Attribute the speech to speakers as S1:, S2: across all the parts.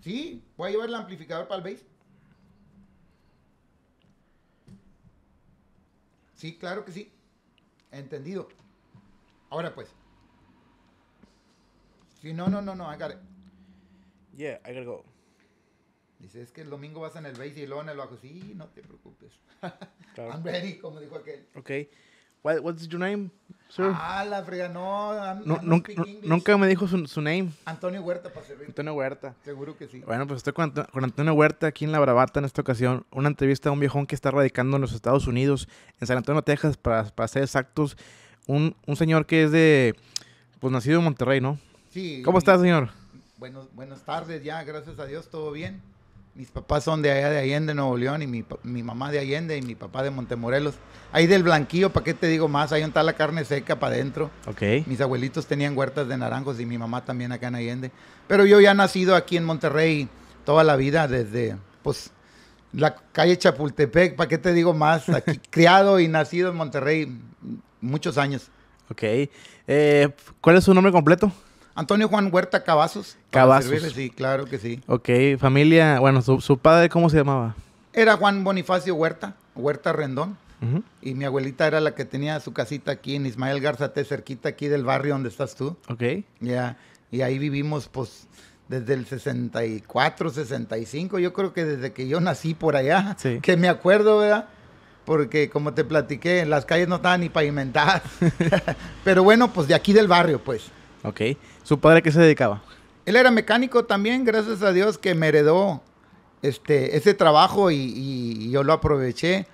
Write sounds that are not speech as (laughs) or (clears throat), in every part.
S1: Sí, voy a llevar el amplificador para el bass. Sí, claro que sí. Entendido. Ahora pues. Sí, no, no, no, no, I got it. Yeah, I gotta go. Dice, es que el domingo vas en el bass y luego en el bajo. Sí, no te preocupes. claro. (laughs) I'm ready, como dijo aquel. Ok. What, what's your name, Ah, la frega, no. nunca,
S2: me dijo su, nombre. name.
S1: Antonio Huerta, para servir. Antonio Huerta. Seguro que sí. Bueno,
S2: pues estoy con, con, Antonio Huerta aquí en La Bravata en esta ocasión. Una entrevista a un viejón que está radicando en los Estados Unidos, en San Antonio, Texas, para, para ser exactos. Un, señor que es de, pues nacido en Monterrey, ¿no?
S1: Sí. ¿Cómo estás, señor? Buenos, buenas tardes ya, gracias a Dios, todo bien mis papás son de allá de Allende, Nuevo León, y mi, mamá de Allende y mi papá de Montemorelos. Ahí del Blanquillo, ¿para qué te digo más? Ahí está la carne seca para adentro. Ok. Mis abuelitos tenían huertas de naranjos y mi mamá también acá en Allende. Pero yo ya nacido aquí en Monterrey toda la vida, desde, pues, la calle Chapultepec, ¿para qué te digo más? Aquí, (laughs) criado y nacido en Monterrey muchos años. Ok. Eh, ¿Cuál es su nombre completo? Antonio Juan Huerta Cavazos. Cavazos. Sí, claro que sí.
S2: Ok, familia, bueno, su, padre, ¿cómo se llamaba?
S1: Era Juan Bonifacio Huerta, Huerta Rendón. Y mi abuelita era la que tenía su casita aquí en Ismael Garzate, cerquita aquí del barrio donde estás tú. Ok. Ya, y ahí vivimos, pues, desde el 64, 65, yo creo que desde que yo nací por allá, (laughs) que me acuerdo, ¿verdad? Porque como te platiqué, las calles no estaban ni pavimentadas. (laughs) (laughs) Pero bueno, pues de aquí del barrio, pues. Ok. ¿Su padre qué se dedicaba? Él era mecánico también, gracias a Dios que me heredó este, ese trabajo y, yo lo aproveché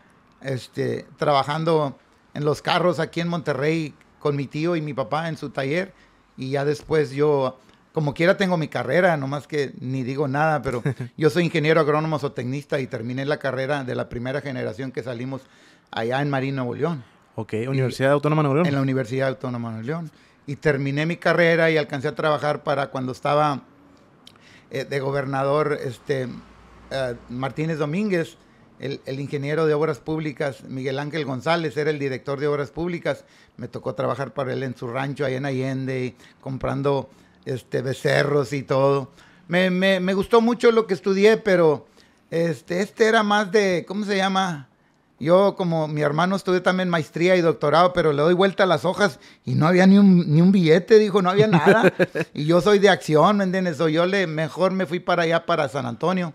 S1: este, trabajando en los carros aquí en Monterrey con mi tío y mi papá en su taller y ya después yo, como quiera tengo mi carrera, no más que ni digo nada, pero (laughs) yo soy ingeniero agrónomo zootecnista y terminé la carrera de la primera generación que salimos allá en Marín, Nuevo León. Ok, Universidad Autónoma de Nuevo León. En la Universidad Autónoma de Nuevo León y terminé mi carrera y alcancé a trabajar para cuando estaba eh, de gobernador este, eh, Martínez Domínguez, el, ingeniero de obras públicas Miguel Ángel González era el director de obras públicas. Me tocó trabajar para él en su rancho ahí en Allende, comprando este, becerros y todo. Me, me, me gustó mucho lo que estudié, pero este, este era más de, ¿cómo se llama? Yo, como mi hermano, estuve también maestría y doctorado, pero le doy vuelta a las hojas y no había ni un, billete, dijo, no había nada. (laughs) y yo soy de acción, ¿me entiendes? yo mejor me fui para allá, para San Antonio.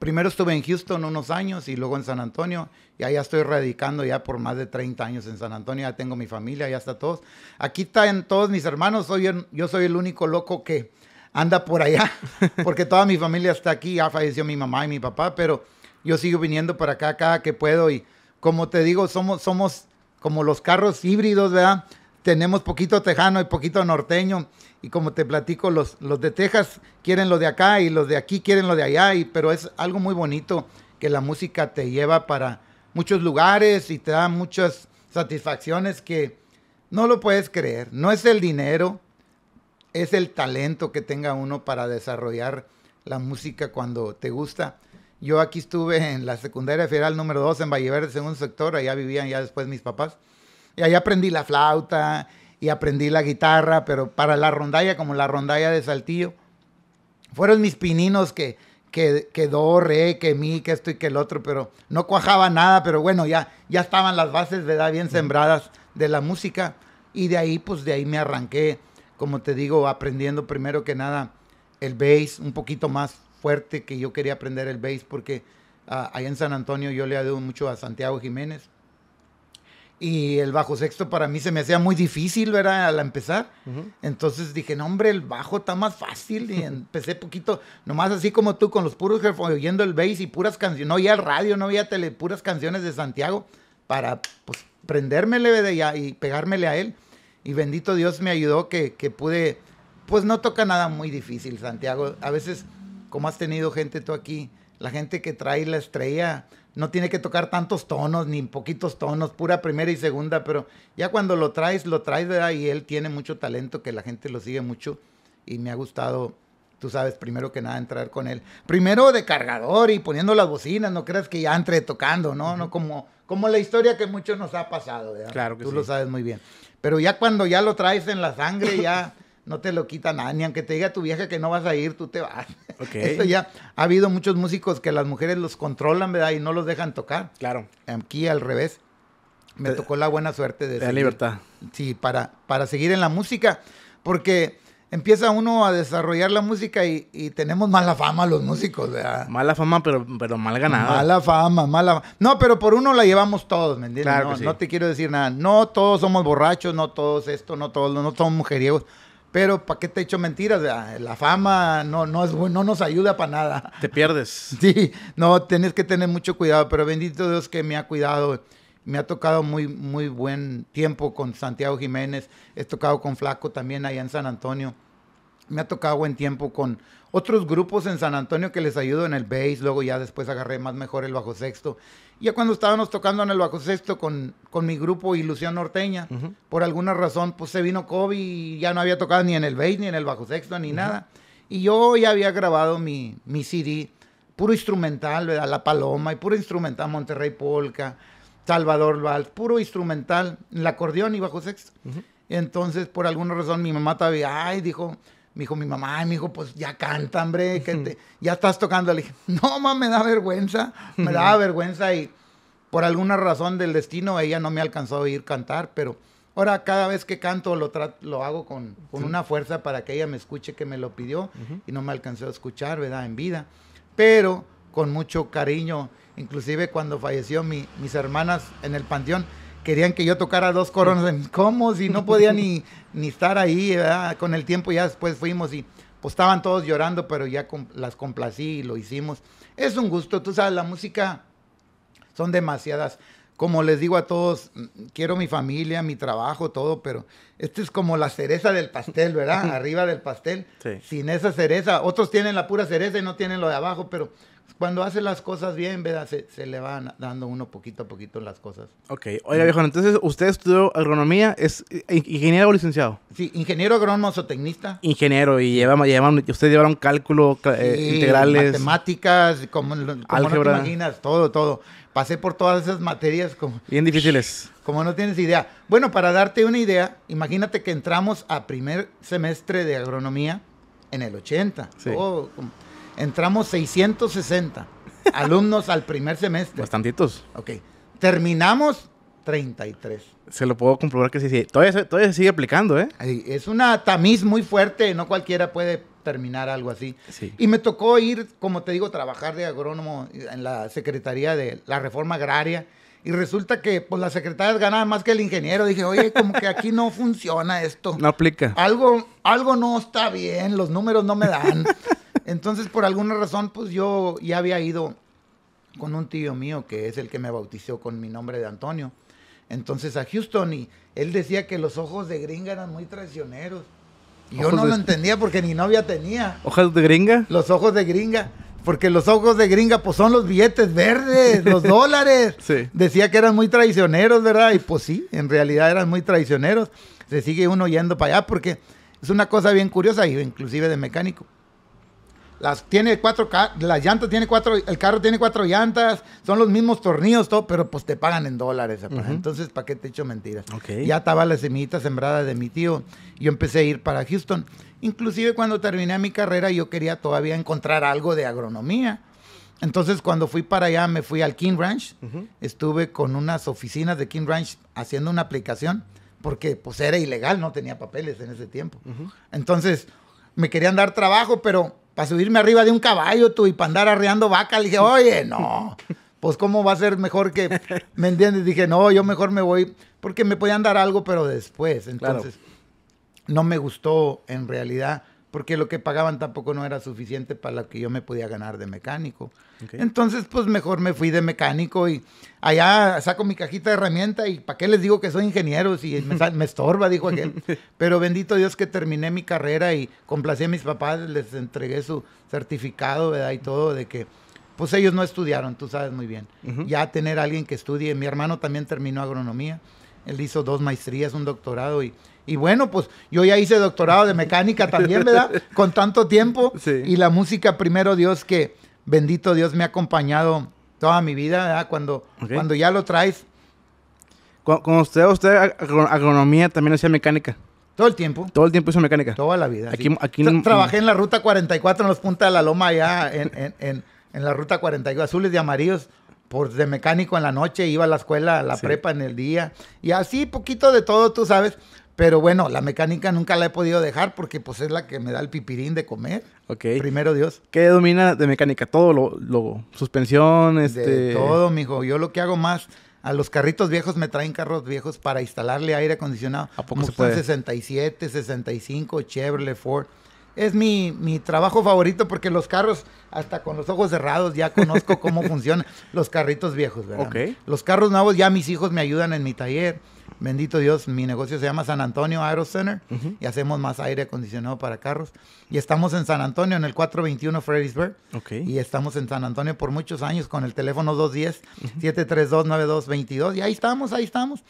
S1: Primero estuve en Houston unos años y luego en San Antonio. Y allá estoy radicando ya por más de 30 años en San Antonio. Ya tengo mi familia, ya está todos. Aquí están todos mis hermanos. Soy yo soy el único loco que anda por allá, (laughs) porque toda mi familia está aquí. Ya falleció mi mamá y mi papá, pero yo sigo viniendo para acá cada que puedo y como te digo, somos, somos como los carros híbridos, ¿verdad? Tenemos poquito tejano y poquito norteño y como te platico, los, de Texas quieren lo de acá y los de aquí quieren lo de allá, pero es algo muy bonito que la música te lleva para muchos lugares y te da muchas satisfacciones que no lo puedes creer. No es el dinero, es el talento que tenga uno para desarrollar la música cuando te gusta. Yo aquí estuve en la secundaria federal número 2 en Valle Verde, un sector, allá vivían ya después mis papás. Y allá aprendí la flauta y aprendí la guitarra, pero para la rondalla, como la rondalla de Saltillo, fueron mis pininos que, que, que do, re, que mi, que esto y que el otro, pero no cuajaba nada, pero bueno, ya, ya estaban las bases, ¿verdad? Bien sembradas de la música. Y de ahí, pues de ahí me arranqué, como te digo, aprendiendo primero que nada el bass, un poquito más fuerte que yo quería aprender el bass porque ahí en San Antonio yo le adeudo mucho a Santiago Jiménez. Y el bajo sexto para mí se me hacía muy difícil, ¿verdad? Al empezar. Entonces dije, no, hombre, el bajo está más fácil. Y empecé poquito, nomás así como tú, con los puros oyendo el bass y puras canciones. No oía radio, no había tele, puras canciones de Santiago para pues, prendérmele de ya y pegármele a él. Y bendito Dios me ayudó que, que pude, pues no toca nada muy difícil, Santiago. A veces como has tenido gente tú aquí, la gente que trae la estrella no tiene que tocar tantos tonos, ni poquitos tonos, pura primera y segunda, pero ya cuando lo traes, lo traes, ¿verdad? Y él tiene mucho talento que la gente lo sigue mucho y me ha gustado, tú sabes, primero que nada entrar con él. Primero de cargador y poniendo las bocinas, no creas que ya entre tocando, ¿no? No como, como la historia que muchos nos ha pasado, Claro que tú lo sabes muy bien. Pero ya cuando ya lo traes en la sangre, ya... (laughs) no te lo quita ni aunque te diga tu vieja que no vas a ir, tú te vas. Okay. Esto ya ha habido muchos músicos que las mujeres los controlan, ¿verdad? Y no los dejan tocar. Claro. Aquí al revés. Me tocó la buena suerte de... La libertad. Sí, para, para seguir en la música. Porque empieza uno a desarrollar la música y, tenemos mala fama los músicos, ¿verdad? Mala fama, pero, pero mal ganada. Mala fama, mala No, pero por uno la llevamos todos, ¿me entiendes? Claro no, no, te quiero decir nada. No todos somos borrachos, no todos esto, no todos, no somos mujeriegos. Pero ¿para qué te he hecho mentiras? Ah, la fama no, no, es, no nos ayuda para nada. Te pierdes. (laughs) Sí, no, tienes que tener mucho cuidado, pero bendito Dios que me ha cuidado. Me ha tocado muy, muy buen tiempo con Santiago Jiménez. He tocado con Flaco también allá en San Antonio. Me ha tocado buen tiempo con otros grupos en San Antonio que les ayudo en el bass. Luego ya después agarré más mejor el bajo sexto. Ya cuando estábamos tocando en el bajo sexto con, con mi grupo Ilusión Norteña, por alguna razón, pues se vino COVID y ya no había tocado ni en el bass, ni en el bajo sexto, ni nada. Y yo ya había grabado mi, mi CD, puro instrumental, ¿verdad? La Paloma, y puro instrumental, Monterrey Polka, Salvador Valls, puro instrumental, el acordeón y bajo sexto. Entonces, por alguna razón, mi mamá todavía, ay, dijo, me dijo mi mamá, y me dijo, pues ya canta, hombre, ya estás tocando. Le dije, no, mamá, me da vergüenza, me da vergüenza y por alguna razón del destino ella no me alcanzó a oír cantar, pero ahora cada vez que canto lo, lo hago con, una fuerza para que ella me escuche que me lo pidió y no me alcanzó a escuchar, ¿verdad? En vida, pero con mucho cariño, inclusive cuando falleció mis hermanas en el panteón, querían que yo tocara dos coronas en cómo si no podía ni, (laughs) ni estar ahí, Con el tiempo ya después fuimos y pues estaban todos llorando, pero ya las complací y lo hicimos. Es un gusto, tú sabes, la música son demasiadas. Como les digo a todos, mm, quiero mi familia, mi trabajo, todo, pero esto es como la cereza del pastel, ¿verdad? (laughs) Arriba del pastel. Sin esa cereza. Otros tienen la pura cereza y no tienen lo de abajo, pero cuando hace las cosas bien, Se, le van dando uno poquito a poquito las cosas. Ok. Oiga, viejo,
S2: entonces usted estudió agronomía, ¿es ingeniero o licenciado?
S1: Sí, ingeniero agrónomo tecnista.
S2: Ingeniero, y llevamos, lleva, usted llevaron cálculo, eh, integrales.
S1: Matemáticas, como, te imaginas, todo, todo. Pasé por todas esas materias como... Bien difíciles. (laughs) Como no tienes idea. Bueno, para darte una idea, imagínate que entramos a primer semestre de agronomía en el 80. Sí. Oh, entramos 660 (laughs) alumnos al primer semestre. Bastantitos. Ok. Terminamos 33. Se lo puedo comprobar que sí, sí. Todavía, se, sigue aplicando, ¿eh? Es una tamiz muy fuerte, no cualquiera puede terminar algo así. Sí. Y me tocó ir, como te digo, trabajar de agrónomo en la Secretaría de la Reforma Agraria. Y resulta que pues, las secretarias ganaban más que el ingeniero. Dije, oye, como que aquí no funciona esto. No aplica. Algo, algo no está bien, los números no me dan. (laughs) Entonces, por alguna razón, pues yo ya había ido con un tío mío, que es el que me bautizó con mi nombre de Antonio. Entonces a Houston y él decía que los ojos de gringa eran muy traicioneros. yo no lo entendía porque ni novia tenía. ¿Ojos de gringa? Los ojos de gringa. Porque los ojos de gringa, pues son los billetes verdes, (laughs) los dólares. Sí. Decía que eran muy traicioneros, ¿verdad? Y pues sí, en realidad eran muy traicioneros. Se sigue uno yendo para allá porque es una cosa bien curiosa, inclusive de mecánico las tiene cuatro, las llantas tiene cuatro, el carro tiene cuatro llantas, son los mismos tornillos, todo, pero pues te pagan en dólares. Entonces, ¿para qué te echo mentiras? Ya estaba la semillita sembrada de mi tío. Yo empecé a ir para Houston. Inclusive cuando terminé mi carrera, yo quería todavía encontrar algo de agronomía. Entonces, cuando fui para allá, me fui al King Ranch. Estuve con unas oficinas de King Ranch haciendo una aplicación, porque pues era ilegal, no tenía papeles en ese tiempo. Entonces, me querían dar trabajo, pero para subirme arriba de un caballo, tú, y para andar arreando vaca. Le dije, oye, no, pues cómo va a ser mejor que, ¿me entiendes? Dije, no, yo mejor me voy, porque me podían dar algo, pero después. Entonces, no me gustó en realidad porque lo que pagaban tampoco no era suficiente para lo que yo me podía ganar de mecánico. Entonces, pues mejor me fui de mecánico y allá saco mi cajita de herramienta y ¿para qué les digo que soy ingeniero y (laughs) me, estorba? Dijo aquel. Pero bendito Dios que terminé mi carrera y complací a mis papás, les entregué su certificado, ¿verdad? Y todo de que, pues ellos no estudiaron, tú sabes muy bien. Ya tener alguien que estudie, mi hermano también terminó agronomía, él hizo dos maestrías, un doctorado y y bueno, pues yo ya hice doctorado de mecánica también, ¿verdad? (laughs) Con tanto tiempo. Sí. Y la música, primero Dios, que bendito Dios me ha acompañado toda mi vida, ¿verdad? Cuando, cuando ya lo traes.
S2: Con usted, usted agronomía también hacía mecánica. Todo el tiempo. Todo el tiempo hizo mecánica. Toda la vida. Aquí, aquí mm. Trabajé
S1: en la ruta 44 en los Punta de la Loma, allá en, en, en, la ruta 44, azules y amarillos, por de mecánico en la noche, iba a la escuela, a la prepa en el día. Y así, poquito de todo, tú sabes. Pero bueno, la mecánica nunca la he podido dejar porque pues es la que me da el pipirín de comer. Ok. Primero Dios.
S2: ¿Qué domina de mecánica? Todo lo, lo suspensión, este. De todo,
S1: mijo. Yo lo que hago más, a los carritos viejos me traen carros viejos para instalarle aire acondicionado. ¿A poco se puede? 67, 65, Chevrolet, Ford. Es mi, trabajo favorito porque los carros, hasta con los ojos cerrados, ya conozco cómo (laughs) funcionan los carritos viejos, ¿verdad? Los carros nuevos ya mis hijos me ayudan en mi taller bendito Dios, mi negocio se llama San Antonio Aero Center y hacemos más aire acondicionado para carros. Y estamos en San Antonio, en el 421 Fredericksburg. Y estamos en San Antonio por muchos años con el teléfono 210-732-9222. Y ahí estamos, ahí estamos.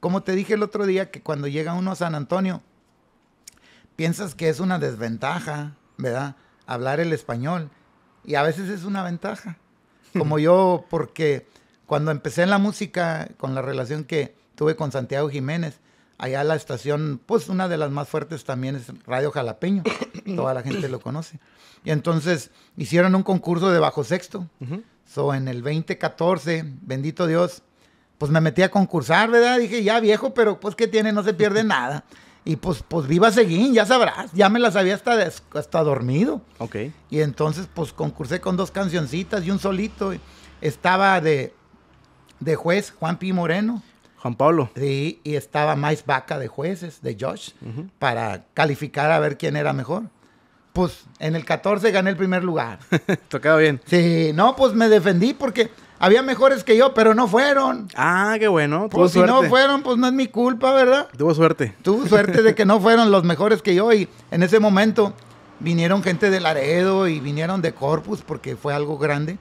S1: Como te dije el otro día, que cuando llega uno a San Antonio, piensas que es una desventaja, ¿verdad? Hablar el español. Y a veces es una ventaja. (laughs) Como yo, porque cuando empecé en la música, con la relación que Estuve con Santiago Jiménez. Allá la estación, pues una de las más fuertes también es Radio Jalapeño. (coughs) Toda la gente lo conoce. Y entonces hicieron un concurso de bajo sexto. So en el 2014, bendito Dios, pues me metí a concursar, ¿verdad? Dije, ya viejo, pero pues qué tiene, no se pierde (laughs) nada. Y pues, pues viva Seguín, ya sabrás. Ya me las había hasta, hasta dormido. Ok. Y entonces, pues concursé con dos cancioncitas y un solito. Estaba de, de juez Juan P. Moreno. Juan Pablo. Sí, y estaba más vaca de jueces, de Josh, para calificar a ver quién era mejor. Pues en el 14 gané el primer lugar. (laughs) Tocaba bien. Sí, no, pues me defendí porque había mejores que yo, pero no fueron. Ah, qué bueno. Pues si no fueron, pues no es mi culpa, ¿verdad? Tuvo suerte. Tuvo suerte de que no fueron los mejores que yo y en ese momento vinieron gente de Laredo y vinieron de Corpus porque fue algo grande.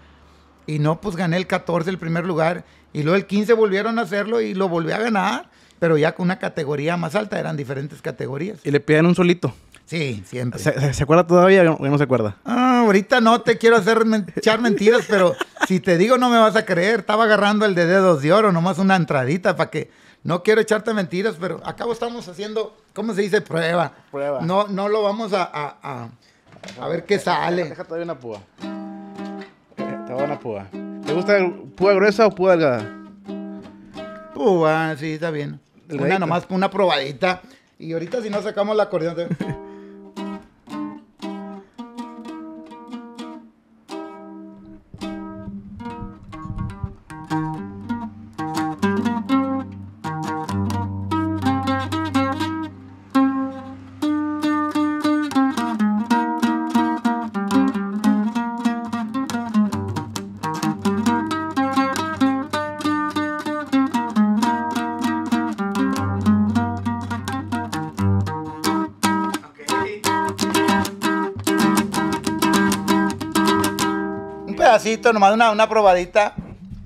S1: Y no, pues gané el 14 el primer lugar. Y luego el 15 volvieron a hacerlo y lo volví a ganar. Pero ya con una categoría más alta, eran diferentes categorías. Y le piden un solito. Sí, siempre. ¿Se, acuerda todavía o no se acuerda? Ah, ahorita no te quiero hacer echar mentiras, pero si te digo no me vas a creer. Estaba agarrando el de dedos de oro, nomás una entradita para que. No quiero echarte mentiras, pero acabo estamos haciendo, ¿cómo se dice? Prueba. Prueba. No, no lo vamos a, a, ver qué sale. Deja todavía una púa. Está buena púa. ¿Te gusta púa
S2: gruesa o púa delgada?
S1: Púa, sí, está bien. Una nomás, una probadita. Y ahorita si no sacamos la acordeón. (laughs) nomás una, probadita.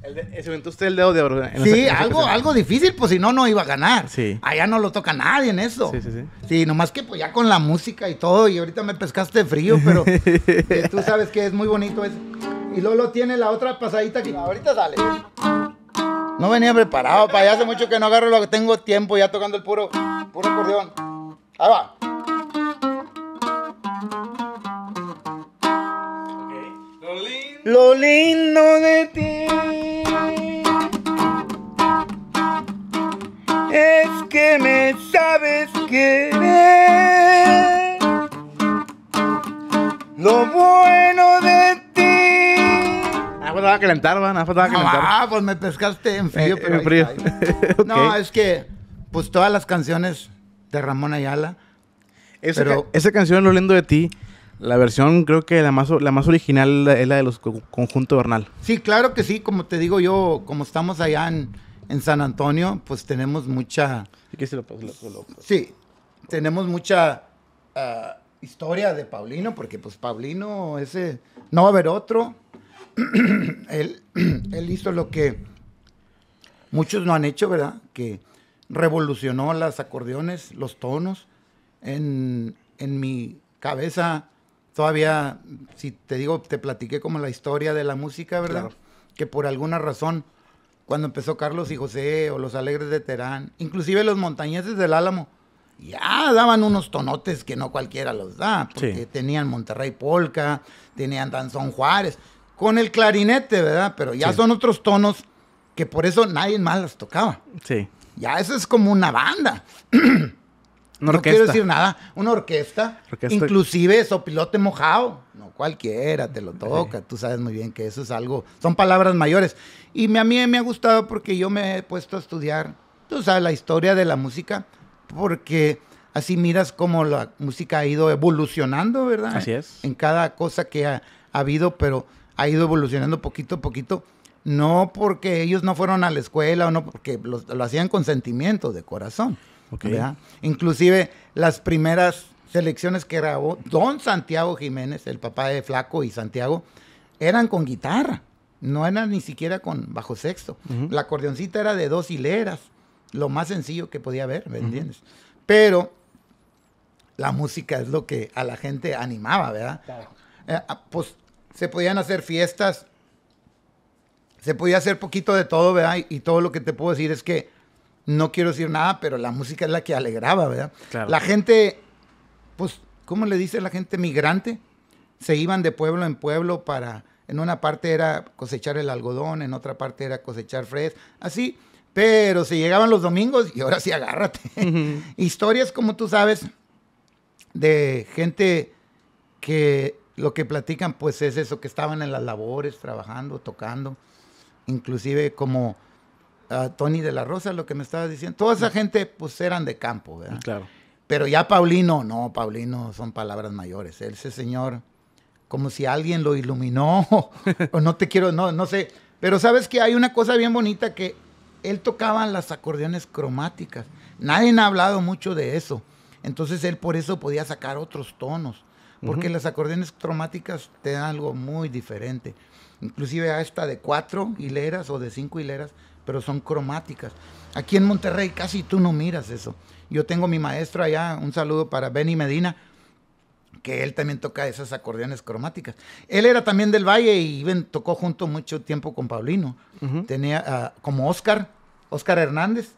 S1: Eh, se de, usted el dedo de oro. Sí, algo, algo difícil, pues si no, no iba a ganar. Sí. Allá no lo toca nadie en eso. Sí, sí, sí. Sí, nomás que pues ya con la música y todo, y ahorita me pescaste frío, pero (laughs) eh, tú sabes que es muy bonito eso. Y Lolo tiene la otra pasadita que ahorita sale. No venía preparado, para allá hace mucho que no agarro lo que tengo tiempo ya tocando el puro, puro acordeón. Ahí va. lo lindo de ti
S3: es que me sabes querer.
S2: Lo bueno de ti. Ah, faltaba pues, calentar, va, a calentar. Ah,
S1: pues me pescaste en frío, eh, pero. En frío. (laughs) No, es que, pues todas las canciones de Ramón Ayala. Esa, pero...
S2: esa canción, Lo lindo de ti la versión creo que la más, la más original es la de los conjunto Bernal.
S1: Sí, claro que sí, como te digo yo, como estamos allá en, San Antonio, pues tenemos mucha... Sí, tenemos mucha ah, historia de Paulino, porque pues Paulino ese... No va a haber otro. (clears throat) él, (clears throat) él hizo lo que muchos no han hecho, ¿verdad? Que revolucionó las acordeones, los tonos. En, en mi cabeza había, si te digo, te platiqué como la historia de la música, ¿verdad? Que por alguna razón, cuando empezó Carlos y José o los Alegres de Terán, inclusive los montañeses del Álamo, ya daban unos tonotes que no cualquiera los da, porque tenían Monterrey Polka, tenían Danzón Juárez, con el clarinete, ¿verdad? Pero ya son otros tonos que por eso nadie más los tocaba. Sí. Ya eso es como una banda. (clears throat) no quiero decir nada, una orquesta, inclusive eso pilote mojado, no cualquiera te lo toca, tú sabes muy bien que eso es algo, son palabras mayores. Y a mí me ha gustado porque yo me he puesto a estudiar, tú sabes, la historia de la música, porque así miras cómo la música ha ido evolucionando, ¿verdad? Así es. En cada cosa que ha, habido, pero ha ido evolucionando poquito a poquito no porque ellos no fueron a la escuela o no porque lo, hacían con sentimiento de corazón. Inclusive las primeras selecciones que grabó Don Santiago Jiménez, el papá de Flaco y Santiago, eran con guitarra, no eran ni siquiera con bajo sexto. La acordeoncita era de dos hileras, lo más sencillo que podía haber, ¿me entiendes? Pero la música es lo que a la gente animaba, ¿verdad? Eh, ah, pues se podían hacer fiestas, se podía hacer poquito de todo, ¿verdad? y todo lo que te puedo decir es que no quiero decir nada, pero la música es la que alegraba, ¿verdad? La gente, pues, ¿cómo le dice la gente migrante? Se iban de pueblo en pueblo para, en una parte era cosechar el algodón, en otra parte era cosechar fres, así, pero se llegaban los domingos y ahora sí agárrate. (laughs) Historias, como tú sabes, de gente que lo que platican, pues es eso, que estaban en las labores, trabajando, tocando, inclusive como Tony de la Rosa, lo que me estaba diciendo. Toda esa ah. gente, pues, eran de campo, ¿verdad? Claro. Pero ya Paulino, no, Paulino son palabras mayores. Ese señor, como si alguien lo iluminó, (laughs) o no te quiero, no, no sé. Pero sabes que hay una cosa bien bonita que él tocaba las acordeones cromáticas. Nadie ha hablado mucho de eso. Entonces él por eso podía sacar otros tonos, porque las acordeones cromáticas te dan algo muy diferente. Inclusive a esta de cuatro hileras o de cinco hileras pero son cromáticas. Aquí en Monterrey casi tú no miras eso. Yo tengo mi maestro allá, un saludo para Benny Medina, que él también toca esas acordeones cromáticas. Él era también del Valle y ven, tocó junto mucho tiempo con Paulino. Tenía ah, como Oscar, Oscar Hernández,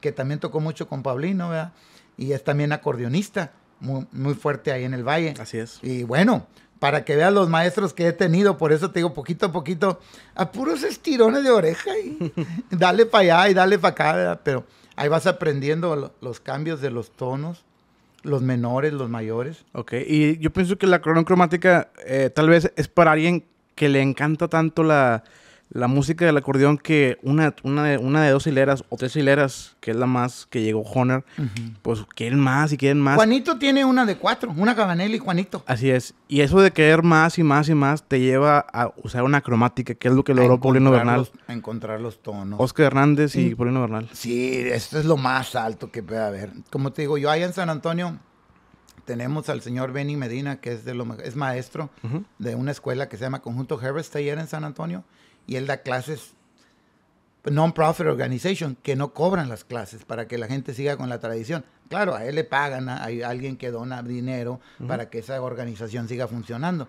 S1: que también tocó mucho con Paulino, ¿verdad? Y es también acordeonista, muy, muy fuerte ahí en el Valle. Así es. Y bueno, para que veas los maestros que he tenido. Por eso te digo, poquito a poquito, a puros estirones de oreja y (laughs) dale para allá y dale para acá, pero ahí vas aprendiendo los cambios de los tonos. Los menores, los mayores. Ok, y yo pienso que la
S2: cronocromática eh, tal vez es para alguien que le encanta tanto la, la música del acordeón que una, una, de, una de dos hileras o tres hileras, que es la más que llegó Honor, pues quieren más y quieren más.
S1: Juanito tiene una de cuatro, una cabanela y Juanito.
S2: Así es. Y eso de querer más y más y más te lleva a usar una cromática, que es lo que logró Paulino Bernal.
S1: encontrar los tonos. Oscar
S2: Hernández y, mm. Paulino Bernal.
S1: Sí, esto es lo más alto que puede haber. Como te digo, yo allá en San Antonio tenemos al señor Benny Medina, que es, de lo, es maestro de una escuela que se llama Conjunto Herbert Taller en San Antonio y él da clases non-profit organization que no cobran las clases para que la gente siga con la tradición. Claro, a él le pagan, hay alguien que dona dinero para que esa organización siga funcionando.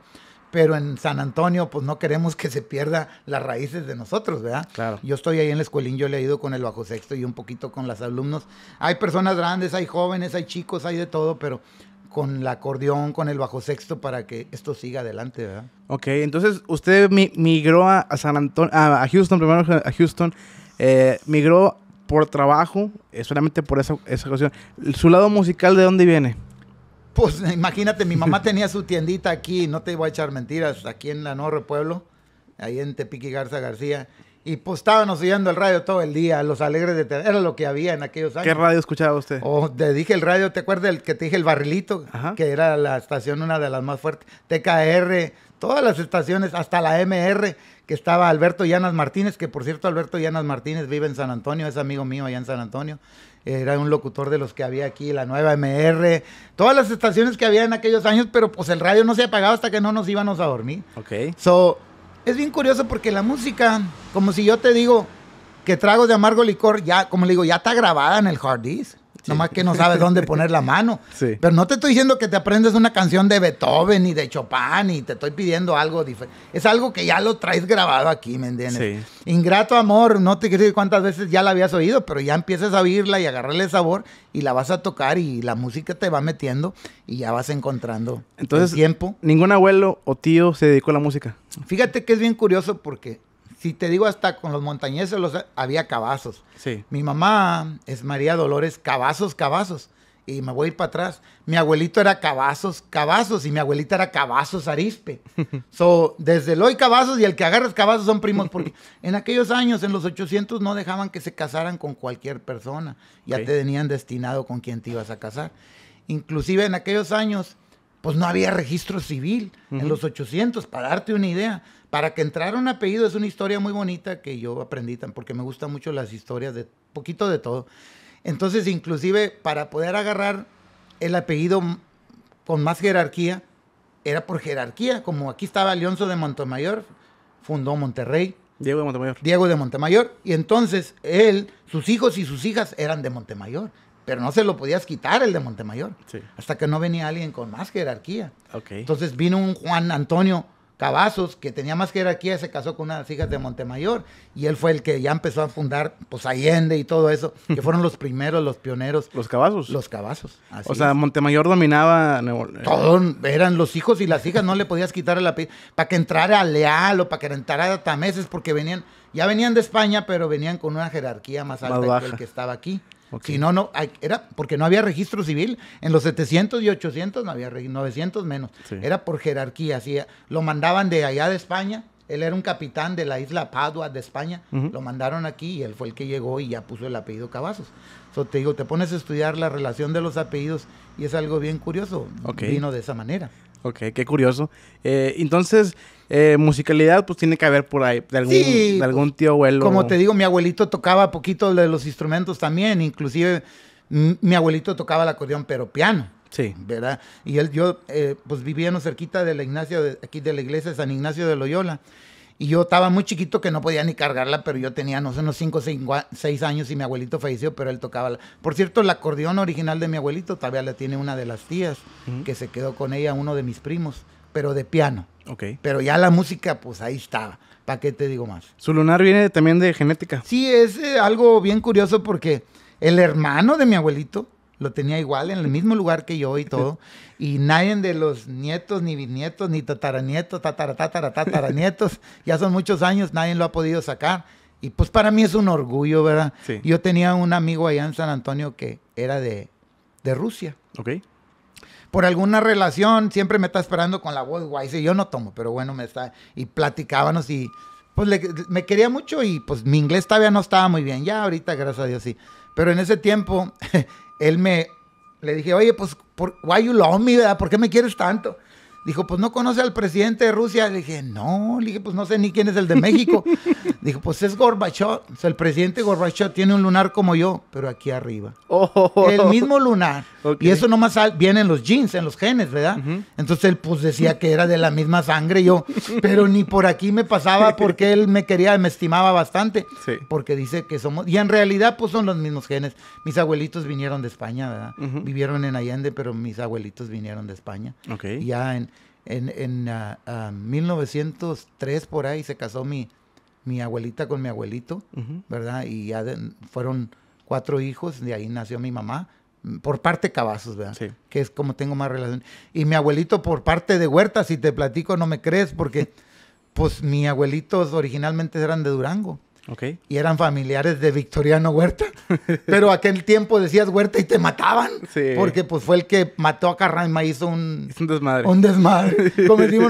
S1: Pero en San Antonio, pues no queremos que se pierda las raíces de nosotros, ¿verdad? Claro. Yo estoy ahí en la escuelín, yo le he ido con el bajo sexto y un poquito con las alumnos. Hay personas grandes, hay jóvenes, hay chicos, hay de todo, pero con el acordeón, con el bajo sexto para que esto siga adelante, ¿verdad?
S2: Ok, entonces usted migró a San Antonio, a Houston, primero a Houston, eh, migró por trabajo, eh, solamente por esa, esa cuestión. ¿Su lado musical de dónde viene?
S1: Pues (laughs) imagínate, mi mamá (laughs) tenía su tiendita aquí, no te voy a echar mentiras, aquí en la Norre Pueblo, ahí en Tepiqui Garza García, y pues estábamos oyendo el radio todo el día, los alegres de TV, Era lo que había en aquellos años. ¿Qué
S2: radio escuchaba usted?
S1: O oh, te dije el radio, ¿te acuerdas el que te dije el barrilito? Que era la estación, una de las más fuertes. TKR, todas las estaciones, hasta la MR, que estaba Alberto Llanas Martínez, que por cierto Alberto Llanas Martínez vive en San Antonio, es amigo mío allá en San Antonio. Era un locutor de los que había aquí, la nueva MR, todas las estaciones que había en aquellos años, pero pues el radio no se apagaba hasta que no nos íbamos a dormir. Ok. So, es bien curioso porque la música, como si yo te digo que trago de amargo licor, ya, como le digo, ya está grabada en el hard disk. Nomás que no sabes dónde poner la mano. (laughs) Sí. Pero no te estoy diciendo que te aprendes una canción de Beethoven y de Chopin y te estoy pidiendo algo diferente. Es algo que ya lo traes grabado aquí, ¿me entiendes? Sí. Ingrato amor, no te quiero decir cuántas veces ya la habías oído, pero ya empiezas a oírla y agarrarle sabor y la vas a tocar y la música te va metiendo y ya vas encontrando
S2: el tiempo. Ningún abuelo o tío se dedicó a la música.
S1: Fíjate que es bien curioso porque si te digo hasta con los montañeses los, había cabazos. Sí. Mi mamá es María Dolores Cabazos, Cabazos. Y me voy a ir para atrás. Mi abuelito era Cabazos, Cabazos. Y mi abuelita era Cabazos Arispe. (laughs) so, desde el hoy Cabazos y el que agarras Cabazos son primos. (laughs) Porque en aquellos años, en los 800, no dejaban que se casaran con cualquier persona. Ya te tenían destinado con quien te ibas a casar. Inclusive en aquellos años, pues no había registro civil. En los 800, para darte una idea para que entrara un apellido es una historia muy bonita que yo aprendí, porque me gustan mucho las historias de poquito de todo. Entonces, inclusive, para poder agarrar el apellido con más jerarquía, era por jerarquía, como aquí estaba Alonso de Montemayor, fundó Monterrey. Diego de Montemayor. Diego de Montemayor. Y entonces él, sus hijos y sus hijas eran de Montemayor pero no se lo podías quitar el de Montemayor. Hasta que no venía alguien con más jerarquía. Okay. Entonces vino un Juan Antonio Cavazos, que tenía más que jerarquía, se casó con unas hijas de Montemayor y él fue el que ya empezó a fundar pues Allende y todo eso, que fueron los primeros, los pioneros. (laughs) Los Cavazos. Los Cavazos. o sea,
S2: Montemayor dominaba Todo.
S1: eran los hijos y las hijas, no le podías quitar la piel para que entrara Leal o para que entrara Tameses porque venían ya venían de España, pero venían con una jerarquía más alta que el que estaba aquí. Si no, no, era porque no había registro civil. En los 700 y 800 no había, 900 menos. Era por jerarquía. lo mandaban de allá de España. Él era un capitán de la isla Padua de España. Lo mandaron aquí y él fue el que llegó y ya puso el apellido Cavazos. So, te digo, te pones a estudiar la relación de los apellidos y es algo bien curioso. Vino de esa manera.
S2: Ok, qué curioso.
S1: Eh, entonces, eh, musicalidad, pues tiene que haber por ahí, de algún, de algún pues, tío abuelo. Como te digo, mi abuelito tocaba poquito de los instrumentos también, inclusive mi abuelito tocaba el acordeón, pero piano. Sí. ¿Verdad? Y él, yo, eh, pues no cerquita de la Ignacio, de, aquí de la iglesia de San Ignacio de Loyola. Y yo estaba muy chiquito que no podía ni cargarla, pero yo tenía, no sé, unos 5 o 6 años y mi abuelito falleció, pero él tocaba. Por cierto, el acordeón original de mi abuelito todavía la tiene una de las tías, que se quedó con ella, uno de mis primos pero de piano. Ok. Pero ya la música, pues ahí estaba. ¿Para qué te digo más? Su lunar viene también de genética. Sí, es eh, algo bien curioso porque el hermano de mi abuelito lo tenía igual, en el mismo lugar que yo y (laughs) todo. Y nadie de los nietos, ni bisnietos, ni tataranietos, tataratataratataranietos, (laughs) ya son muchos años, nadie lo ha podido sacar. Y pues para mí es un orgullo, ¿verdad? Sí. Yo tenía un amigo allá en San Antonio que era de, de Rusia. Ok por alguna relación, siempre me está esperando con la voz Y Yo no tomo, pero bueno, me está. Y platicábamos y pues le, me quería mucho y pues mi inglés todavía no estaba muy bien. Ya ahorita, gracias a Dios, sí. Pero en ese tiempo, (laughs) él me. Le dije, oye, pues, por, why you love me, ¿verdad? ¿Por qué me quieres tanto? Dijo, pues no conoce al presidente de Rusia. Le dije, no, le dije, pues no sé ni quién es el de México. (laughs) Dijo, pues es Gorbachev. O sea, el presidente Gorbachev tiene un lunar como yo, pero aquí arriba.
S3: Oh. El mismo
S1: lunar. Y eso nomás viene en los jeans, en los genes, ¿verdad? Entonces él pues decía que era de la misma sangre yo, (laughs) pero ni por aquí me pasaba porque él me quería, me estimaba bastante. Sí. Porque dice que somos, y en realidad pues son los mismos genes. Mis abuelitos vinieron de España, ¿verdad? Vivieron en Allende, pero mis abuelitos vinieron de España. Ok. ya en, en, en 1903 ah, ah, por ahí se casó mi, mi abuelita con mi abuelito, ¿verdad? Y ya fueron cuatro hijos, de ahí nació mi mamá, mm, por parte cabazos, ¿verdad? Sí. Que es como tengo más relación. Y mi abuelito por parte de Huerta, si te platico no me crees, porque (laughs) pues mi abuelitos originalmente eran de Durango. Okay. Y eran familiares de Victoriano Huerta. (laughs) Pero aquel tiempo decías Huerta y te mataban. Porque pues fue el que mató a Carranza, hizo un... un desmadre. Un desmadre.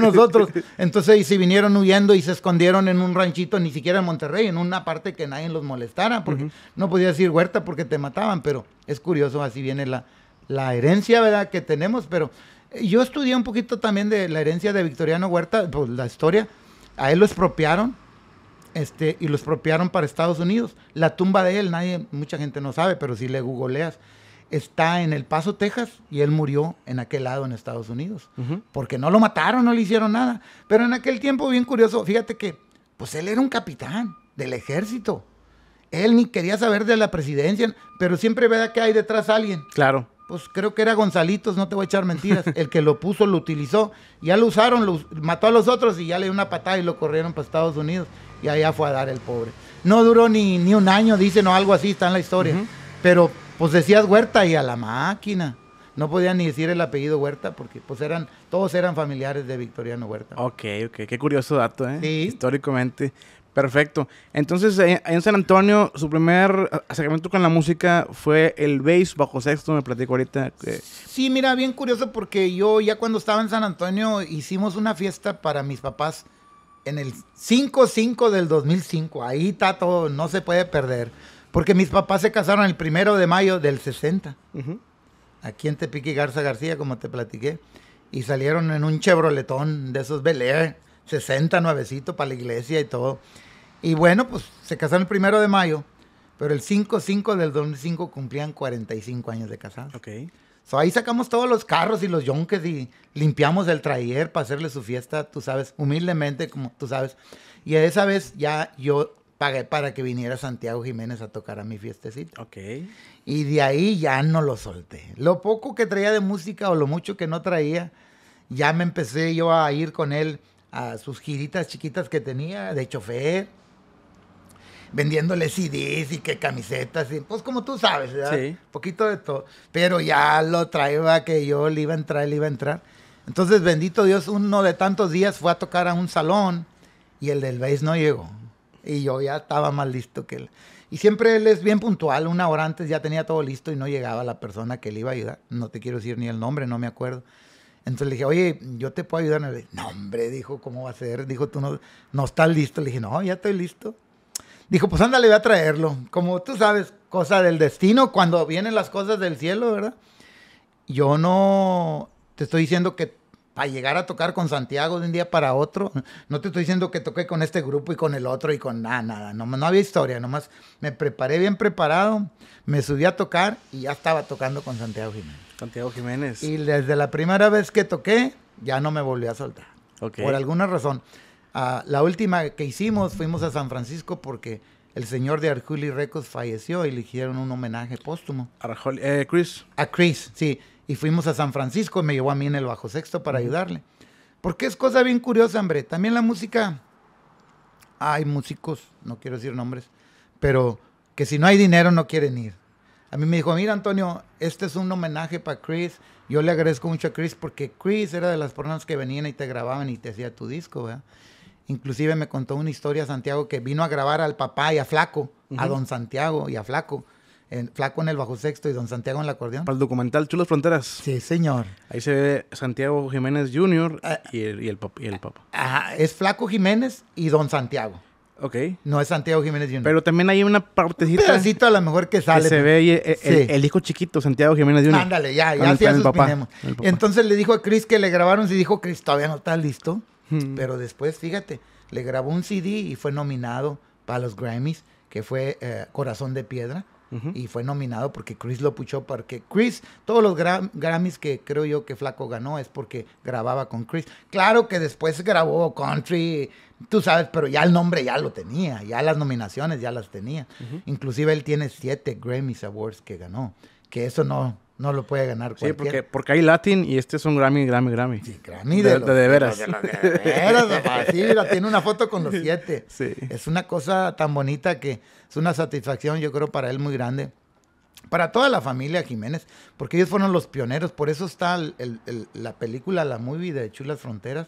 S1: (laughs) nosotros. Entonces y se vinieron huyendo y se escondieron en un ranchito, ni siquiera en Monterrey, en una parte que nadie los molestara. Porque no podía decir Huerta porque te mataban. Pero es curioso, así viene la, la herencia, ¿verdad? Que tenemos. Pero eh, yo estudié un poquito también de la herencia de Victoriano Huerta, pues la historia. A él lo expropiaron este, y lo expropiaron para Estados Unidos. La tumba de él, nadie, mucha gente no sabe, pero si le googleas, está en El Paso, Texas, y él murió en aquel lado en Estados Unidos. Porque no lo mataron, no le hicieron nada. Pero en aquel tiempo, bien curioso, fíjate que, pues él era un capitán del ejército. Él ni quería saber de la presidencia, pero siempre vea que hay detrás alguien. Claro. Pues creo que era Gonzalitos, no te voy a echar mentiras. el que lo puso, lo utilizó, ya lo usaron, mató a los otros y ya le dio una patada y lo corrieron para Estados Unidos y allá fue a dar el pobre. No duró ni, ni un año, dicen, o algo así, está en la historia. Pero pues decías Huerta y a la máquina. No podían ni decir el apellido Huerta porque pues eran, todos eran familiares de Victoriano Huerta. Ok, ok, qué curioso dato, ¿eh? Históricamente. Perfecto. Entonces,
S2: eh, en San Antonio, su primer eh, acercamiento con la música fue el bass bajo sexto, me platico ahorita.
S1: Sí, mira, bien curioso porque yo ya cuando estaba en San Antonio hicimos una fiesta para mis papás en el 5-5 del 2005. Ahí está todo, no se puede perder. Porque mis papás se casaron el primero de mayo del 60. Aquí en Tepic Garza García, como te platiqué. Y salieron en un chevroletón de esos Bel 60 nuevecito para la iglesia y todo. Y bueno, pues se casaron el primero de mayo. Pero el 5-5 del 2005 cumplían 45 años de casados. Ok ahí sacamos todos los carros y los yonques y limpiamos el trailer para hacerle su fiesta, tú sabes, humildemente, como tú sabes. Y esa vez ya yo pagué para que viniera Santiago Jiménez a tocar a mi fiestecito. Ok. Y de ahí ya no lo solté. Lo poco que traía de música o lo mucho que no traía, ya me empecé yo a ir con él a sus giritas chiquitas que tenía de chofer vendiéndole CDs y que camisetas, y, pues como tú sabes, ¿verdad? Sí. Poquito de todo. Pero ya lo traía que yo le iba a entrar, le iba a entrar. Entonces, bendito Dios, uno de tantos días fue a tocar a un salón y el del bass no llegó. Y yo ya estaba más listo que él. Y siempre él es bien puntual, una hora antes ya tenía todo listo y no llegaba la persona que le iba a ayudar. No te quiero decir ni el nombre, no me acuerdo. Entonces le dije, oye, yo te puedo ayudar. en el no, hombre, dijo, ¿cómo va a ser? Dijo, tú no, no estás listo. Le dije, no, ya estoy listo. Dijo, pues ándale, voy a traerlo. Como tú sabes, cosa del destino, cuando vienen las cosas del cielo, ¿verdad? Yo no te estoy diciendo que para llegar a tocar con Santiago de un día para otro, no te estoy diciendo que toqué con este grupo y con el otro y con nada, nada, no, no había historia, nomás me preparé bien preparado, me subí a tocar y ya estaba tocando con Santiago Jiménez. Santiago Jiménez. Y desde la primera vez que toqué, ya no me volví a soltar. Por alguna razón la última que hicimos fuimos a San Francisco porque el señor de Arjuli Records falleció y le hicieron un homenaje póstumo. A eh, Chris. A Chris, sí. Y fuimos a San Francisco y me llevó a mí en el bajo sexto para ayudarle. Porque es cosa bien curiosa, hombre. También la música. Hay músicos, no quiero decir nombres, pero que si no hay dinero no quieren ir. A mí me dijo, mira Antonio, este es un homenaje para Chris. Yo le agradezco mucho a Chris porque Chris era de las personas que venían y te grababan y te hacía tu disco, ¿verdad? Inclusive me contó una historia Santiago que vino a grabar al papá y a Flaco, a Don Santiago y a Flaco. Flaco en el bajo sexto y Don Santiago en el acordeón. Para el
S2: documental Chulas Fronteras. Sí, señor.
S1: Ahí se ve Santiago Jiménez Jr. Ah,
S2: y, el, papá.
S1: Ah, ajá, es Flaco Jiménez y Don Santiago. Ok. No es Santiago Jiménez Jr. Pero también hay una partecita. Un pedacito a lo mejor que sale. se ve eh, eh, el,
S2: hijo chiquito, Santiago Jiménez Jr. Ándale, ya, ya, ya
S1: Entonces le dijo a Chris que le grabaron y dijo, Cristo, todavía no está listo. Mm. Pero después, fíjate, le grabó un CD y fue nominado para los Grammys, que fue eh, Corazón de Piedra. Y fue nominado porque Chris lo puchó porque Chris, todos los Grammys que creo yo que Flaco ganó es porque grababa con Chris. Claro que después grabó Country, tú sabes, pero ya el nombre ya lo tenía, ya las nominaciones ya las tenía. Inclusive él tiene siete Grammys Awards que ganó, que eso no, no lo puede ganar Sí, porque,
S2: porque hay Latin y este es un Grammy, Grammy, Grammy. Sí, Grammy de, de, veras. De, veras, Sí, tiene
S1: una foto con los siete. (laughs) Sí. Es una cosa tan bonita que es una satisfacción, yo creo, para él muy grande. Para toda la familia Jiménez, porque ellos fueron los pioneros. Por eso está la película, la movie de Chulas Fronteras,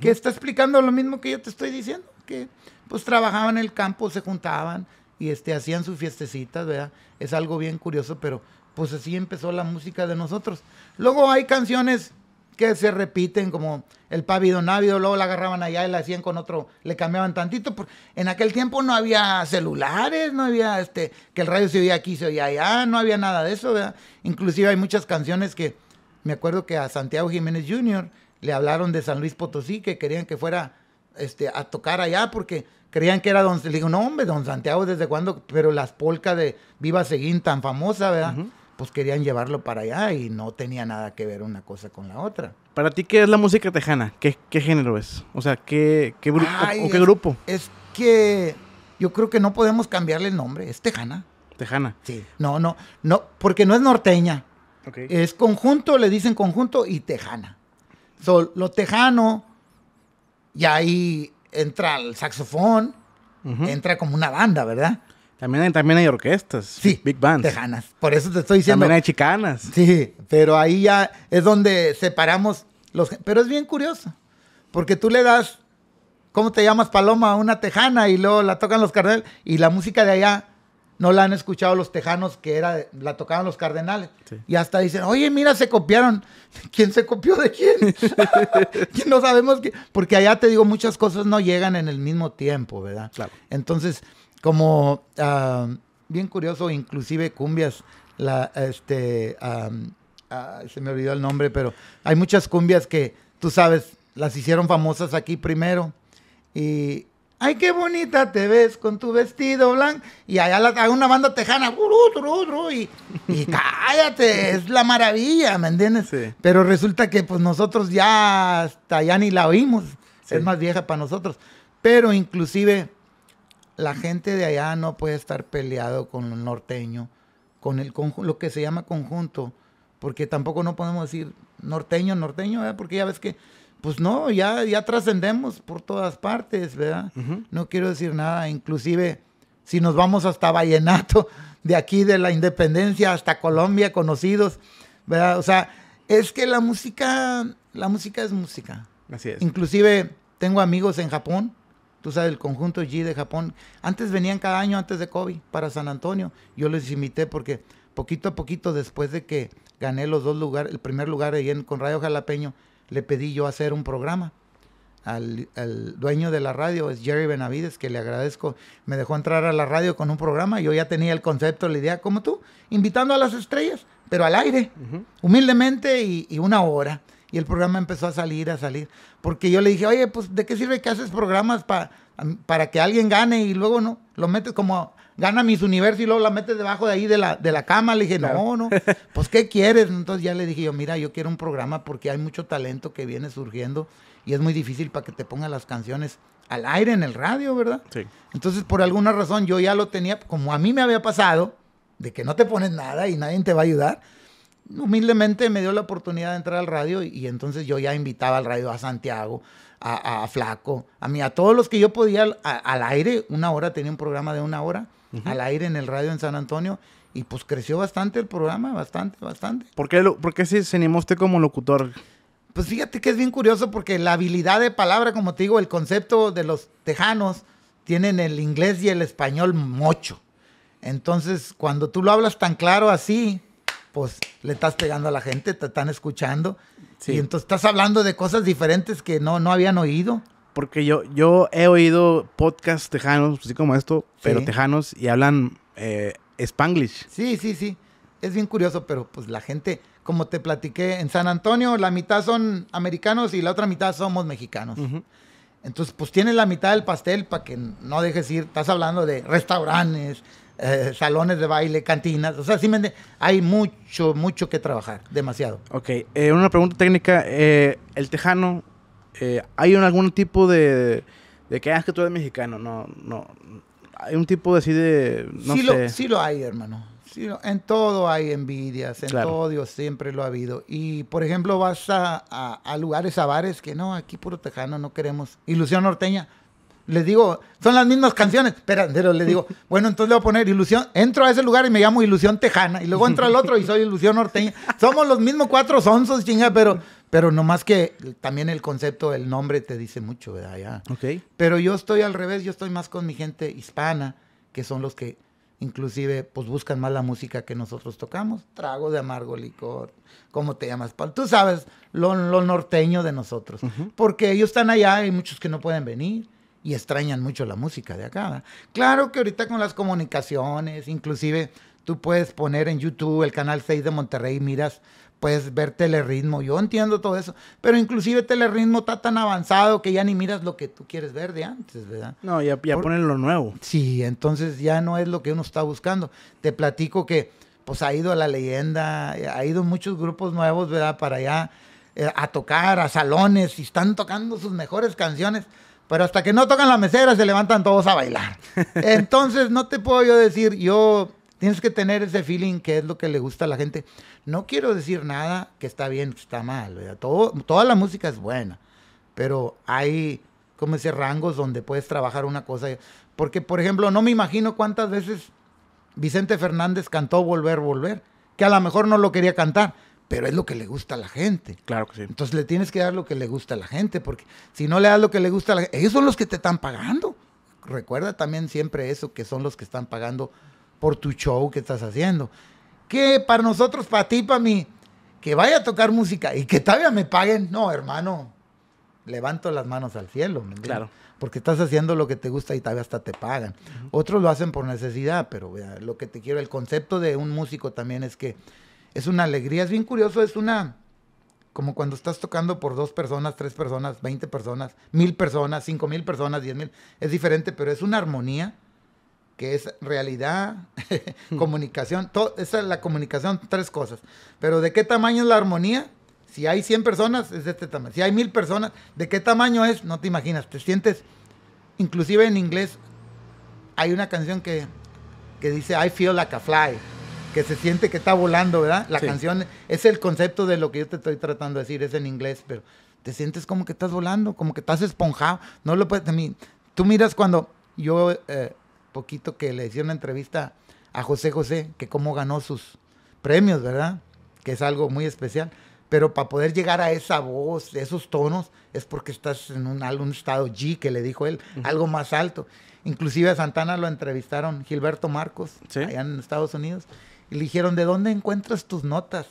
S1: que está explicando lo mismo que yo te estoy diciendo. Que pues trabajaban en el campo, se juntaban y este, hacían sus fiestecitas, ¿verdad? Es algo bien curioso, pero pues así empezó la música de nosotros. Luego hay canciones que se repiten, como el pavido návido, luego la agarraban allá y la hacían con otro, le cambiaban tantito. En aquel tiempo no había celulares, no había este, que el radio se oía aquí, se oía allá, no había nada de eso, ¿verdad? Inclusive hay muchas canciones que, me acuerdo que a Santiago Jiménez Jr. le hablaron de San Luis Potosí, que querían que fuera este, a tocar allá porque creían que era don, le digo, no hombre, don Santiago, ¿desde cuándo? Pero las polcas de Viva Seguín tan famosa, ¿verdad? pues querían llevarlo para allá y no tenía nada que ver una cosa con la otra.
S2: Para ti, ¿qué es la música tejana? ¿Qué, género es? O sea, ¿qué, qué o, qué grupo?
S1: Es que yo creo que no podemos cambiarle el nombre, es tejana. Tejana. Sí, no, no, no, porque no es norteña. Es conjunto, le dicen conjunto y tejana. So, lo tejano, y ahí entra el saxofón, entra como una banda, ¿verdad? También hay, también hay orquestas, sí, big bands. Tejanas, por eso te estoy diciendo. También hay chicanas. Sí, pero ahí ya es donde separamos los... Pero es bien curioso, porque tú le das, ¿cómo te llamas Paloma? A Una tejana y luego la tocan los cardenales y la música de allá no la han escuchado los tejanos que era la tocaban los cardenales. Y hasta dicen, oye, mira, se copiaron. (laughs) ¿Quién se copió de quién? (laughs) no sabemos qué. Porque allá te digo, muchas cosas no llegan en el mismo tiempo, ¿verdad? Claro. Entonces, como ah, bien curioso, inclusive cumbias, la, este, se me olvidó el nombre, pero hay muchas cumbias que, tú sabes, las hicieron famosas aquí primero y, ay, qué bonita te ves con tu vestido blanco. Y allá hay una banda tejana, y, y (laughs) cállate, es la maravilla, ¿me entiendes? Pero resulta que pues nosotros ya hasta ya ni la oímos, es más vieja para nosotros. Pero inclusive la gente de allá no puede estar peleado con el norteño, con el lo que se llama conjunto, porque tampoco no podemos decir norteño, norteño, ¿verdad? porque ya ves que, pues no, ya, ya trascendemos por todas partes, ¿verdad? No quiero decir nada, inclusive si nos vamos hasta Vallenato, de aquí de la Independencia hasta Colombia, conocidos, ¿verdad? O sea, es que la música, la música es música. Así es. Inclusive tengo amigos en Japón tú sabes, el conjunto G de Japón. Antes venían cada año antes de COVID para San Antonio. Yo les invité porque poquito a poquito después de que gané los dos lugares, el primer lugar con Radio Jalapeño, le pedí yo hacer un programa. Al, dueño de la radio, es Jerry Benavides, que le agradezco, me dejó entrar a la radio con un programa, yo ya tenía el concepto, la idea, como tú, invitando a las estrellas, pero al aire, humildemente y, una hora. Y el programa empezó a salir, a salir. Porque yo le dije, oye, pues, ¿de qué sirve que haces programas para para que alguien gane y luego no? Lo metes como, gana mis universo y luego la metes debajo de ahí de la, de la cama. Le dije, no, no, (laughs) pues, ¿qué quieres? Entonces ya le dije yo, mira, yo quiero un programa porque hay mucho talento que viene surgiendo y es muy difícil para que te pongan las canciones al aire en el radio, ¿verdad? Sí. Entonces, por alguna razón, yo ya lo tenía, como a mí me había pasado, de que no te pones nada y nadie te va a ayudar humildemente me dio la oportunidad de entrar al radio y, entonces yo ya invitaba al radio a Santiago, a, Flaco, a mí, a todos los que yo podía al, aire, una hora, tenía un programa de una hora, al aire en el radio en San Antonio y pues creció bastante el programa, bastante, bastante. ¿Por qué, lo, se, animó usted como locutor? Pues fíjate que es bien curioso porque la habilidad de palabra, como te digo, el concepto de los tejanos tienen el inglés y el español mucho. Entonces, cuando tú lo hablas tan claro así, pues le estás pegando a la gente, te están escuchando. Y entonces estás hablando de cosas diferentes que no, no habían oído.
S2: Porque yo, yo he oído podcasts tejanos, pues, así como esto, pero tejanos
S1: y hablan eh, spanglish. Sí, sí, sí. Es bien curioso, pero pues la gente, como te platiqué, en San Antonio la mitad son americanos y la otra mitad somos mexicanos. Entonces, pues tienes la mitad del pastel para que no dejes ir. Estás hablando de restaurantes, eh, salones de baile, cantinas. O sea, sí hay mucho, mucho que trabajar, demasiado.
S2: Ok, eh, una pregunta técnica. Eh, el tejano, ¿hay algún tipo de,
S1: de que, ah, que tú eres mexicano? No, no.
S2: Hay un tipo así de. No sí, Lo, sí
S1: lo hay, hermano. en todo hay envidias, en todo siempre lo ha habido. Y por ejemplo, vas a, a lugares, a bares que no, aquí puro tejano, no queremos. Ilusión norteña, les digo, son las mismas canciones, pero, pero le digo, (laughs) bueno, entonces le voy a poner ilusión, entro a ese lugar y me llamo ilusión tejana, y luego entro al otro y soy ilusión norteña. Somos los mismos cuatro sonsos, chinga, pero, pero nomás que también el concepto, el nombre te dice mucho, ¿verdad? Okay. Pero yo estoy al revés, yo estoy más con mi gente hispana, que son los que inclusive pues buscan más la música que nosotros tocamos, trago de amargo licor, ¿cómo te llamas? Tú sabes lo, norteño de nosotros, porque ellos están allá y muchos que no pueden venir y extrañan mucho la música de acá. Claro que ahorita con las comunicaciones, inclusive tú puedes poner en YouTube el canal 6 de Monterrey, miras, puedes ver ritmo... yo entiendo todo eso, pero inclusive ritmo está tan avanzado que ya ni miras lo que tú quieres ver de antes, ¿verdad? No, ya, ya ponen lo nuevo. Sí, entonces ya no es lo que uno está buscando. Te platico que pues ha ido a la leyenda, ha ido muchos grupos nuevos, ¿verdad? Para allá eh, a tocar a salones y están tocando sus mejores canciones pero hasta que no tocan la mesera se levantan todos a bailar. (laughs) Entonces no te puedo yo decir, yo tienes que tener ese feeling que es lo que le gusta a la gente. No quiero decir nada que está bien, que está mal. Todo, toda la música es buena, pero hay como ese rangos donde puedes trabajar una cosa. Porque, por ejemplo, no me imagino cuántas veces Vicente Fernández cantó Volver, Volver, que a lo mejor no lo quería cantar, pero es lo que le gusta a la gente. Claro que sí. Entonces le tienes que dar lo que le gusta a la gente, porque si no le das lo que le gusta a la gente, ellos son los que te están pagando. Recuerda también siempre eso, que son los que están pagando por tu show que estás haciendo. Que para nosotros, para ti, para mí, que vaya a tocar música y que todavía me paguen, no, hermano, levanto las manos al cielo. claro. Porque estás haciendo lo que te gusta y todavía hasta te pagan. Otros lo hacen por necesidad, pero lo que te quiero, el concepto de un músico también es que es una alegría, es bien curioso, es una como cuando estás tocando por dos personas, tres personas, veinte personas, mil personas, cinco mil personas, diez mil. Es diferente, pero es una armonía que es realidad, (laughs) hmm. comunicación. es la comunicación, tres cosas. Pero ¿de qué tamaño es la armonía? Si hay 100 personas, es de este tamaño. Si hay mil personas, ¿de qué tamaño es? No te imaginas. Te sientes, inclusive en inglés, hay una canción que, que dice, I feel like a fly que se siente que está volando, ¿verdad? La canción es el concepto de lo que yo te estoy tratando de decir, es en inglés, pero te sientes como que estás volando, como que estás esponjado. No lo puedes. tú miras cuando yo, eh, poquito que le hice una entrevista a José José, que cómo ganó sus premios, ¿verdad? Que es algo muy especial. Pero para poder llegar a esa voz, esos tonos, es porque estás en un, estado G, que le dijo él, algo más alto. Inclusive a Santana lo entrevistaron Gilberto Marcos, allá en Estados Unidos, y le dijeron, ¿de dónde encuentras tus notas?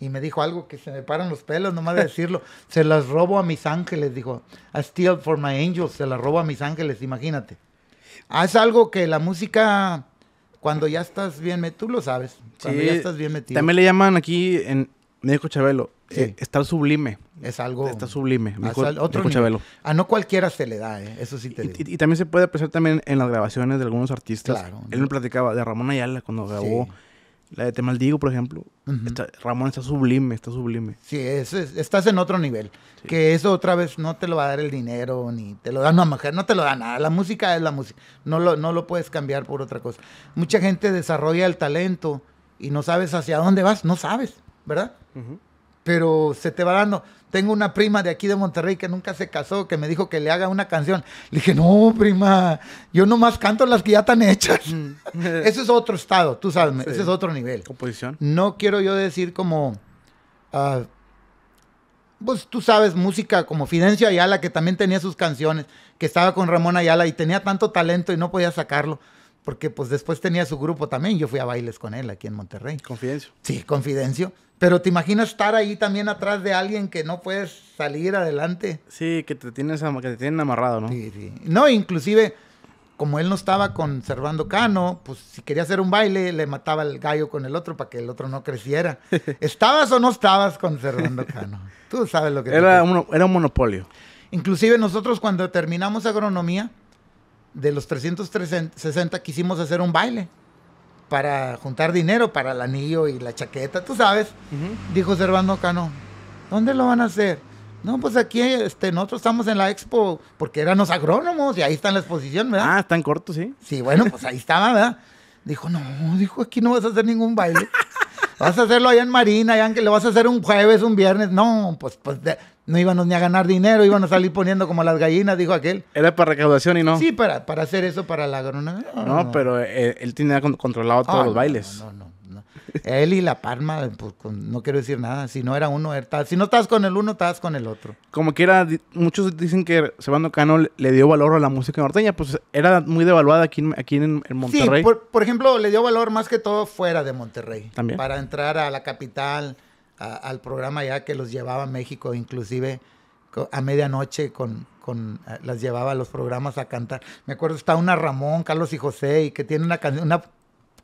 S1: Y me dijo algo que se me paran los pelos, nomás de (laughs) decirlo. se las robo a mis ángeles, dijo. I steal for my angels, se las robo a mis ángeles, imagínate. haz ah, algo que la música, cuando ya estás bien metido, tú lo sabes. Cuando ya estás bien metido. También le
S2: llaman aquí en dijo Chabelo, eh, estar sublime. Es algo. Está sublime. A ah,
S1: ah, no cualquiera se le da, eh, eso sí te digo. Y,
S2: también se puede apreciar también en las grabaciones de algunos artistas. Claro. Él me platicaba de Ramón Ayala cuando grabó. La de Te Maldigo, por ejemplo. Ramón
S1: está sublime, está sublime. Sí, es, estás en otro nivel. Que eso otra vez no te lo va a dar el dinero, ni te lo da una mujer, no te lo da nada. La música es la música. No lo, no lo puedes cambiar por otra cosa. Mucha gente desarrolla el talento y no sabes hacia dónde vas, no sabes, ¿verdad? Pero se te va dando. Tengo una prima de aquí de Monterrey que nunca se casó, que me dijo que le haga una canción. Le dije, no, prima, yo nomás canto las que ya están hechas. Mm. (laughs) ese es otro estado, tú sabes, ese es otro nivel. Composición. No quiero yo decir como... Ah, pues tú sabes, música como Fidencio Ayala, que también tenía sus canciones, que estaba con Ramón Ayala y tenía tanto talento y no podía sacarlo porque pues después tenía su grupo también, yo fui a bailes con él aquí en Monterrey. Confidencio. Sí, confidencio. Pero te imaginas estar ahí también atrás de alguien que no puedes salir adelante. Sí, que te, tienes te tienen amarrado, ¿no? Sí, sí. No, inclusive, como él no estaba conservando Cano, pues si quería hacer un baile, le mataba el gallo con el otro para que el otro no creciera. (laughs) ¿Estabas o no estabas conservando Cano? Tú sabes lo que... Era,
S2: era un monopolio.
S1: Inclusive nosotros cuando terminamos agronomía, de los 360 quisimos hacer un baile para juntar dinero para el anillo y la chaqueta, tú sabes. Dijo Servando Cano, ¿dónde lo van a hacer? No, pues aquí este, nosotros estamos en la expo porque eran los agrónomos y ahí está la exposición, ¿verdad? Ah, están corto, sí. Sí, bueno, pues ahí estaba, ¿verdad? Dijo, no, dijo, aquí no vas a hacer ningún baile. Vas a hacerlo allá en Marina, allá en que le vas a hacer un jueves, un viernes. No, pues, pues no íbamos ni a ganar dinero, íbamos a salir poniendo como las gallinas, dijo aquel.
S2: Era para recaudación y no. Sí,
S1: para, para hacer eso para la agronomía. No, pero eh, él, tenía controlado ah, todos los bailes. No, no, no. él y la Palma, pues, no quiero decir nada. Si no era uno, si no estás con el uno, estás con el otro. Como que era, muchos dicen
S2: que Sebando Cano le dio valor a la música norteña, pues era muy devaluada aquí, aquí en, Monterrey. Sí, por,
S1: por ejemplo, le dio valor más que todo fuera de Monterrey. También. Para entrar a la capital al programa ya que los llevaba a México, inclusive a medianoche con, con eh, las llevaba a los programas a cantar. Me acuerdo está una Ramón, Carlos y José, y que tiene una una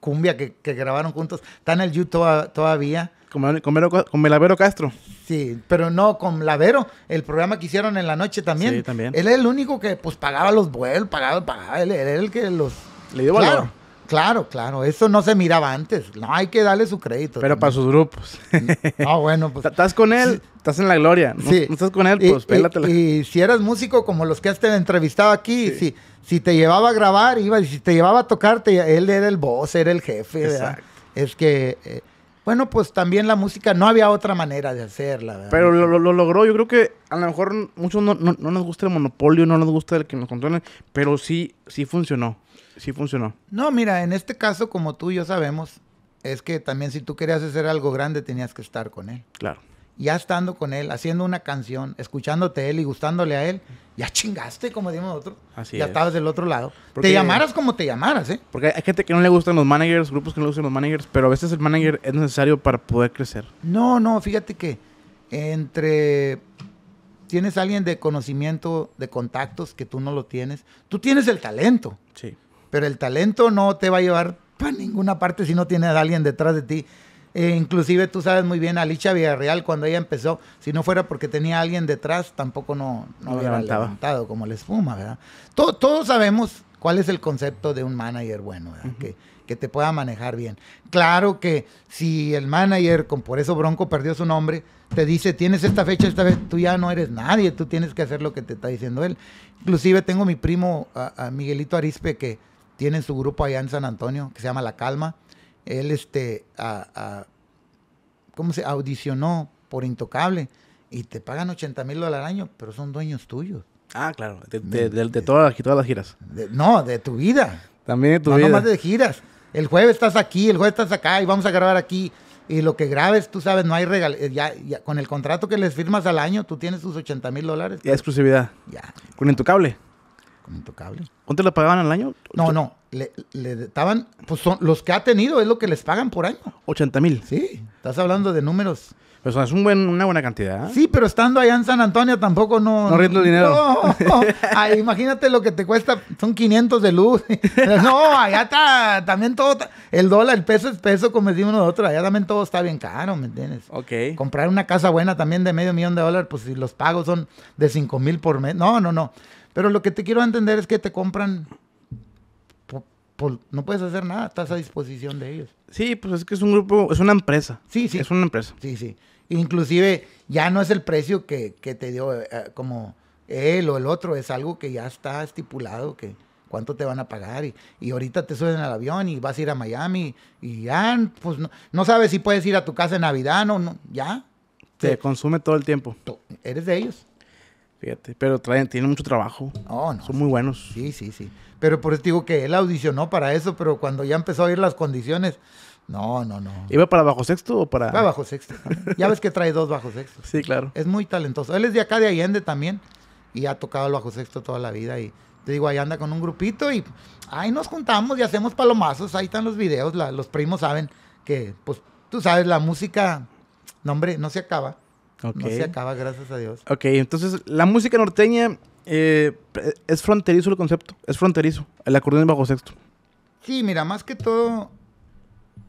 S1: cumbia que, grabaron juntos. Está en el YouTube todavía. Con, con, Melavero Castro. Sí, pero no, con Lavero, el programa que hicieron en la noche también. también. Él es el único que pues pagaba los vuelos, pagaba, pagaba, él, él, el que los... Le dio Claro, claro, eso no se miraba antes. No, hay que darle su crédito. Pero para sus grupos. (laughs) bueno, pues. Estás con él, estás en la gloria. sí. no estás con él, pues y, Y, si eras músico como los que has entrevistado aquí, si, te llevaba a grabar, iba, y si te llevaba a tocarte, él era el boss, era el jefe. Exacto. Es que eh, bueno, pues también la música no había otra manera de hacerla. Pero
S2: lo, logró. Yo creo que a lo mejor muchos no, no, nos gusta el monopolio, no nos gusta el que nos controlen, pero sí, sí funcionó. Sí funcionó.
S1: No, mira, en este caso, como tú y yo sabemos, es que también si tú querías hacer algo grande tenías que estar con él. Claro ya estando con él, haciendo una canción, escuchándote él y gustándole a él, ya chingaste, como decimos nosotros. ya estabas del otro lado. te llamaras como te llamaras, ¿eh? Porque
S2: hay gente que no le gustan los managers, grupos que no le gustan los managers, pero a veces el manager es necesario para poder crecer.
S1: No, no, fíjate que entre tienes alguien de conocimiento, de contactos que tú no lo tienes, tú tienes el talento. Sí. Pero el talento no te va a llevar para ninguna parte si no tienes a alguien detrás de ti eh, inclusive tú sabes muy bien, Alicia Villarreal, cuando ella empezó, si no fuera porque tenía alguien detrás, tampoco no, no, levantaba. levantado como la espuma, ¿verdad? todos sabemos cuál es el concepto de un manager bueno, que, te pueda manejar bien. Claro que si el manager, con por eso Bronco perdió su nombre, te dice, tienes esta fecha, esta vez tú ya no eres nadie, tú tienes que hacer lo que te está diciendo él. Inclusive tengo mi primo, Miguelito Arispe, que tiene su grupo allá en San Antonio, que se llama La Calma, él este, a, ¿cómo se audicionó por Intocable? Y te pagan 80 mil dólares al año, pero son dueños tuyos. Ah, claro, de, todas, las, giras. no, de tu vida. También de tu vida. más de giras. El jueves estás aquí, el jueves estás acá y vamos a grabar aquí. Y lo que grabes, tú sabes, no hay regalo. Eh, ya, con el contrato que les firmas al año, tú tienes tus 80 mil dólares. Ya
S2: exclusividad. Ya.
S1: Con Intocable. Con Intocable. ¿Cuánto le pagaban al año? No, no le, estaban, pues son los que ha tenido, es lo que les pagan por año. 80 mil. Sí, estás hablando de números. Pues es un buen, una buena cantidad. ¿eh? Sí, pero estando allá en San Antonio tampoco no... No rindo dinero. (laughs) imagínate lo que te cuesta, son 500 de luz. (laughs) No, allá está, también todo, el dólar, el peso es peso, como decimos nosotros, allá también todo está bien caro, ¿me entiendes? Ok. Comprar una casa buena también de medio millón de dólares, pues si los pagos son de 5 mil por mes, no, no, no. Pero lo que te quiero entender es que te compran pues, no puedes hacer nada, estás a disposición de ellos. Sí, pues es que es un grupo, es una empresa. Sí, sí. Es una empresa. Sí, sí. Inclusive ya no es el precio que, que te dio eh, eh, como él o el otro, es algo que ya está estipulado, que cuánto te van a pagar y, ahorita te suben al avión y vas a ir a Miami y ya, pues no, sabes si puedes ir a tu casa en Navidad, no, no ya.
S2: te consume todo el tiempo.
S1: Eres de ellos.
S2: Fíjate, pero traen, tienen mucho trabajo. Oh, Son muy buenos. Sí, sí, sí.
S1: Pero por eso digo que él audicionó para eso, pero cuando ya empezó a ir las condiciones, no, no, no.
S2: ¿Iba para bajo sexto o para...? Para bajo
S1: sexto. ya ves que trae dos bajo sexto. Sí, claro. Es muy talentoso. Él es de acá de Allende también y ha tocado el bajo sexto toda la vida y te digo, ahí anda con un grupito y ahí nos juntamos y hacemos palomazos. Ahí están los videos, los primos saben que, pues, tú sabes, la música, no hombre, no se acaba.
S2: No se acaba,
S1: gracias a Dios.
S2: Ok, entonces la música norteña eh, es fronterizo el concepto, es fronterizo, el acordeón bajo sexto.
S1: Sí, mira, más que todo,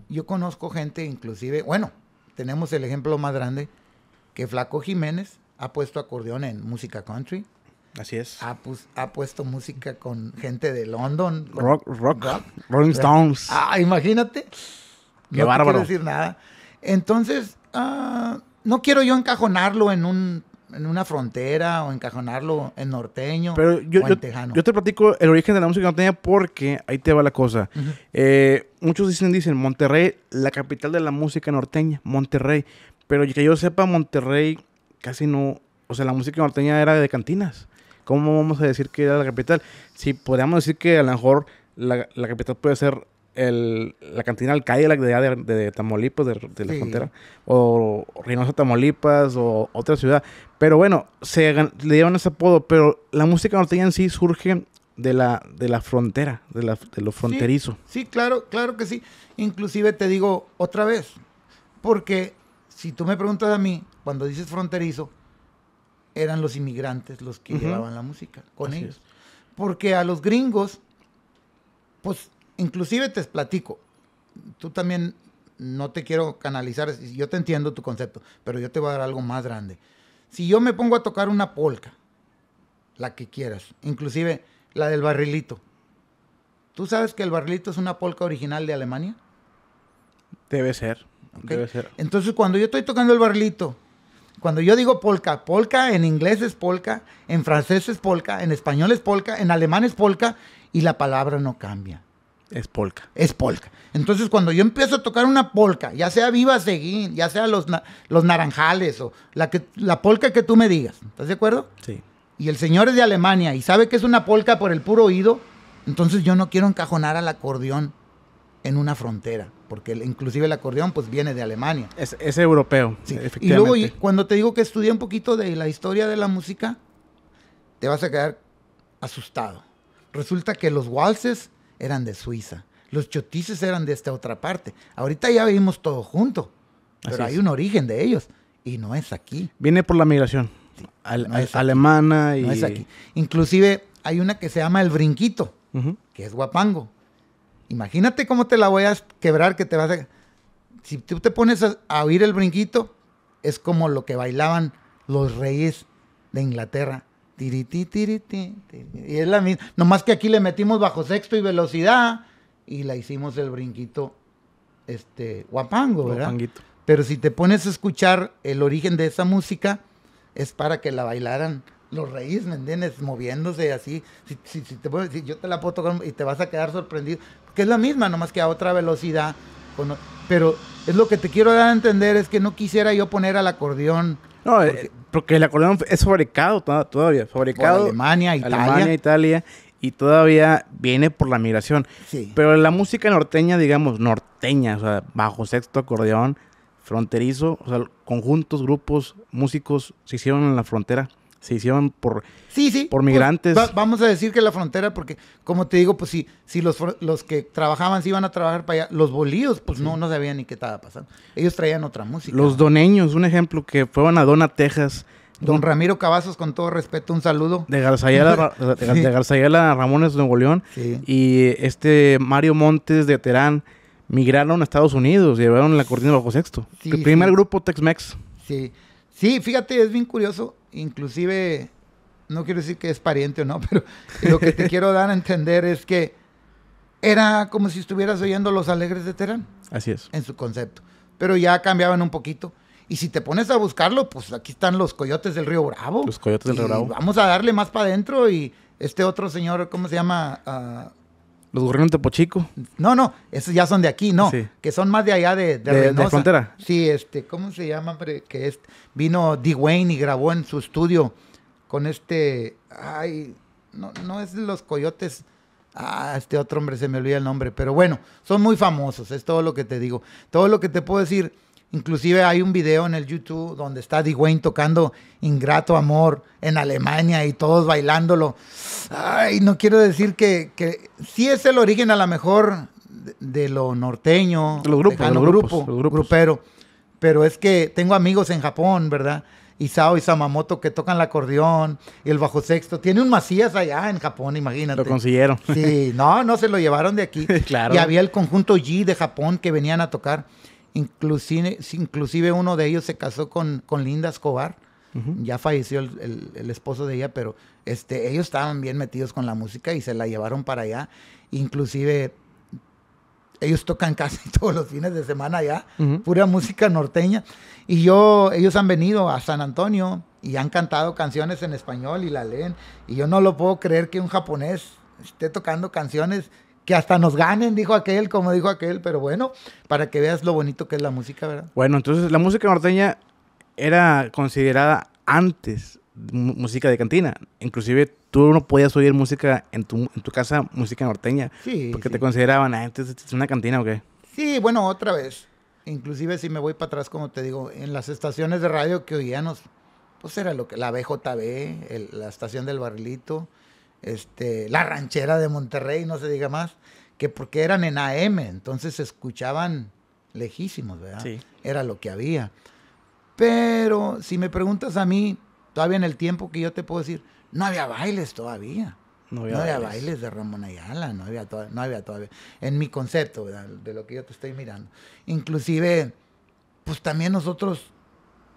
S1: yo conozco gente, inclusive, bueno, tenemos el ejemplo más grande, que Flaco Jiménez ha puesto acordeón en música country. Así es. Ha, ha puesto música con gente de London. Rock, rock, Rolling Stones. Ah, imagínate.
S2: Qué no bárbaro. quiero decir
S1: nada. Entonces, ah no quiero yo encajonarlo en un en una frontera o encajonarlo en norteño Pero yo, o en tejano. Yo, te
S2: platico el origen de la música norteña porque ahí te va la cosa. Eh, muchos dicen, dicen, Monterrey, la capital de la música norteña, Monterrey. Pero que yo sepa, Monterrey casi no, o sea, la música norteña era de cantinas. ¿Cómo vamos a decir que era la capital? Si podríamos decir que a lo mejor la capital puede ser la cantina Alcaide de, de, de, Tamaulipas, de, la frontera, o Reynosa Tamaulipas, o otra ciudad. Pero bueno, se le dieron ese apodo, pero la música norteña en sí surge de la, de la frontera, de, la, de lo fronterizo.
S1: Sí, claro, claro que sí. Inclusive te digo otra vez, porque si tú me preguntas a mí, cuando dices fronterizo, eran los inmigrantes los que llevaban la música con ellos. Porque a los gringos, pues inclusive te platico, tú también no te quiero canalizar, yo te entiendo tu concepto, pero yo te voy a dar algo más grande. Si yo me pongo a tocar una polca, la que quieras, inclusive la del barrilito, ¿tú sabes que el barrilito es una polca original de Alemania? Debe ser, debe ser. Entonces cuando yo estoy tocando el barrilito, cuando yo digo polka, polka en inglés es polka, en francés es polka, en español es polka, en alemán es polka y la palabra no cambia. Es polka. Es polka. Entonces, cuando yo empiezo a tocar una polka, ya sea Viva Seguín, ya sea los, los Naranjales o la, que, la polka que tú me digas, ¿estás de acuerdo? Sí. Y el señor es de Alemania y sabe que es una polka por el puro oído, entonces yo no quiero encajonar al acordeón en una frontera, porque inclusive el acordeón pues viene de Alemania. Es,
S2: europeo, sí. efectivamente. Y luego,
S1: cuando te digo que estudié un poquito de la historia de la música, te vas a quedar asustado. Resulta que los waltzes eran de Suiza, los chotices eran de esta otra parte. Ahorita ya vivimos todo junto, pero hay un origen de ellos y no es aquí. Viene por la migración alemana y... es aquí. Inclusive hay una que se llama El Brinquito, que es guapango. Imagínate cómo te la voy a quebrar, que te vas a... Si tú te pones a oír el brinquito, es como lo que bailaban los reyes de Inglaterra Tiriti, tiriti, Y es la misma. Nomás que aquí le metimos bajo sexto y velocidad y la hicimos el brinquito este guapango, ¿verdad? Guapanguito. Pero si te pones a escuchar el origen de esa música, es para que la bailaran los reyes, ¿me entiendes? Moviéndose así. Si, si, si, yo te la puedo tocar y te vas a quedar sorprendido, que es la misma, nomás que a otra velocidad. Pero es lo que te quiero dar a entender, es que no quisiera yo poner al acordeón
S2: no, eh, porque, el acordeón es fabricado todavía, fabricado. en Alemania, Italia. Alemania, Italia, y todavía viene por la migración. Pero la música norteña, digamos, norteña, o sea, bajo sexto acordeón, fronterizo, o sea,
S1: conjuntos, grupos, músicos se hicieron en la frontera se hicieron por, sí, por pues, migrantes. vamos a decir que la frontera, porque como te digo, pues si, si los, los que trabajaban se iban a trabajar para allá, los bolíos, pues no, no sabían ni qué estaba pasando. Ellos traían otra música. Los
S2: doneños, un ejemplo, que fueron a Dona, Texas.
S1: Don Ramiro Cavazos, con todo respeto, un saludo.
S2: De Garzayela, (laughs) de, de Ramones, Nuevo León. Y este Mario Montes de Terán migraron a Estados Unidos, llevaron la cortina bajo sexto. El primer
S1: grupo Tex-Mex. Sí. Sí, fíjate, es bien curioso. Inclusive, no quiero decir que es pariente o no, (laughs) pero lo que te quiero dar a entender es que era como si estuvieras oyendo Los Alegres de Terán. Así es. En su concepto. Pero ya cambiaban un poquito. Y si te pones a buscarlo, pues aquí están los coyotes del Río Bravo. Los
S2: coyotes del Río Bravo.
S1: Vamos a darle más para adentro y este otro señor, ¿cómo se llama? Ah, los gorrinos de No, no, esos ya son de aquí, no. Que son más de allá de, de, de, frontera. Sí, este, ¿cómo se llama? Que vino D. Wayne y grabó en su estudio con este. Ay, no, no es los coyotes. Ah, este otro hombre se me olvida el nombre. Pero bueno, son muy famosos, es todo lo que te digo. Todo lo que te puedo decir Inclusive hay un video en el YouTube donde está Dwayne tocando Ingrato Amor en Alemania y todos bailándolo. Ay, no quiero decir que, que sí es el origen a lo mejor de, lo norteño, de los grupos, grupo, grupero. Pero es que tengo amigos en Japón, ¿verdad? Isao y Samamoto que tocan el acordeón y el bajo sexto. Tiene un Macías allá en Japón, imagínate. Lo consiguieron. Sí, no, no, se lo llevaron de aquí. (laughs) claro. Y había el conjunto G de Japón que venían a tocar. Inclusive, uno de ellos se casó con, con Linda Escobar. Ya falleció el, esposo de ella, pero este, ellos estaban bien metidos con la música y se la llevaron para allá. Inclusive ellos tocan (laughs) casi todos los fines de semana allá, pura música norteña. Y yo, ellos han venido a San Antonio y han cantado canciones en español y la leen. Y yo no lo puedo creer que un japonés esté tocando canciones que hasta nos ganen, dijo aquel, como dijo aquel, pero bueno, para que veas lo bonito que es la música, ¿verdad?
S2: Bueno, entonces la música norteña era considerada antes música de cantina. Inclusive tú no podías oír música en tu, casa, música norteña, porque te consideraban, antes ah, es una cantina o qué.
S1: Sí, bueno, otra vez. Inclusive si me voy para atrás, como te digo, en las estaciones de radio que oíamos, pues era lo que, la BJB, la estación del barrilito, este, la ranchera de Monterrey, no se diga más, que porque eran en AM, entonces se escuchaban lejísimos, ¿verdad? Sí. Era lo que había. Pero si me preguntas a mí, todavía en el tiempo que yo te puedo decir, no había bailes todavía. No había, bailes. de Ramón Ayala, no había, no había todavía, en mi concepto, de lo que yo te estoy mirando. Inclusive, pues también nosotros,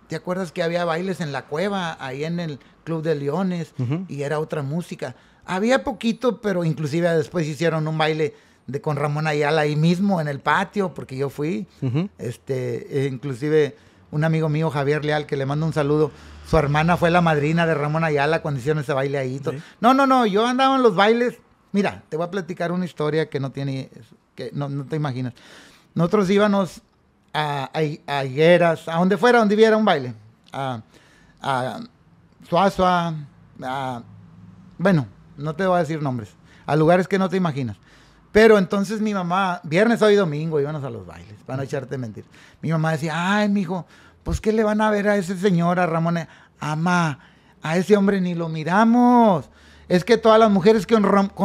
S1: ¿te acuerdas que había bailes en la cueva, ahí en el Club de Leones, y era otra música? Había poquito, pero inclusive después hicieron un baile de con Ramón Ayala ahí mismo en el patio, porque yo fui. Este, e inclusive un amigo mío, Javier Leal, que le mando un saludo. Su hermana fue la madrina de Ramón Ayala cuando hicieron ese baile ahí. No, no, no, yo andaba en los bailes. Mira, te voy a platicar una historia que no tiene, que no, te imaginas. Nosotros íbamos a, a, Higueras, a donde fuera, donde hubiera un baile. A, a Suazua, a, bueno, no te voy a decir nombres, a lugares que no te imaginas. Pero entonces mi mamá, viernes, hoy domingo, íbamos a los bailes, para no echarte mentir. Mi mamá decía, ay, mijo, pues ¿qué le van a ver a ese señor, a Ramón? ama, ah, a ese hombre ni lo miramos es que todas las mujeres que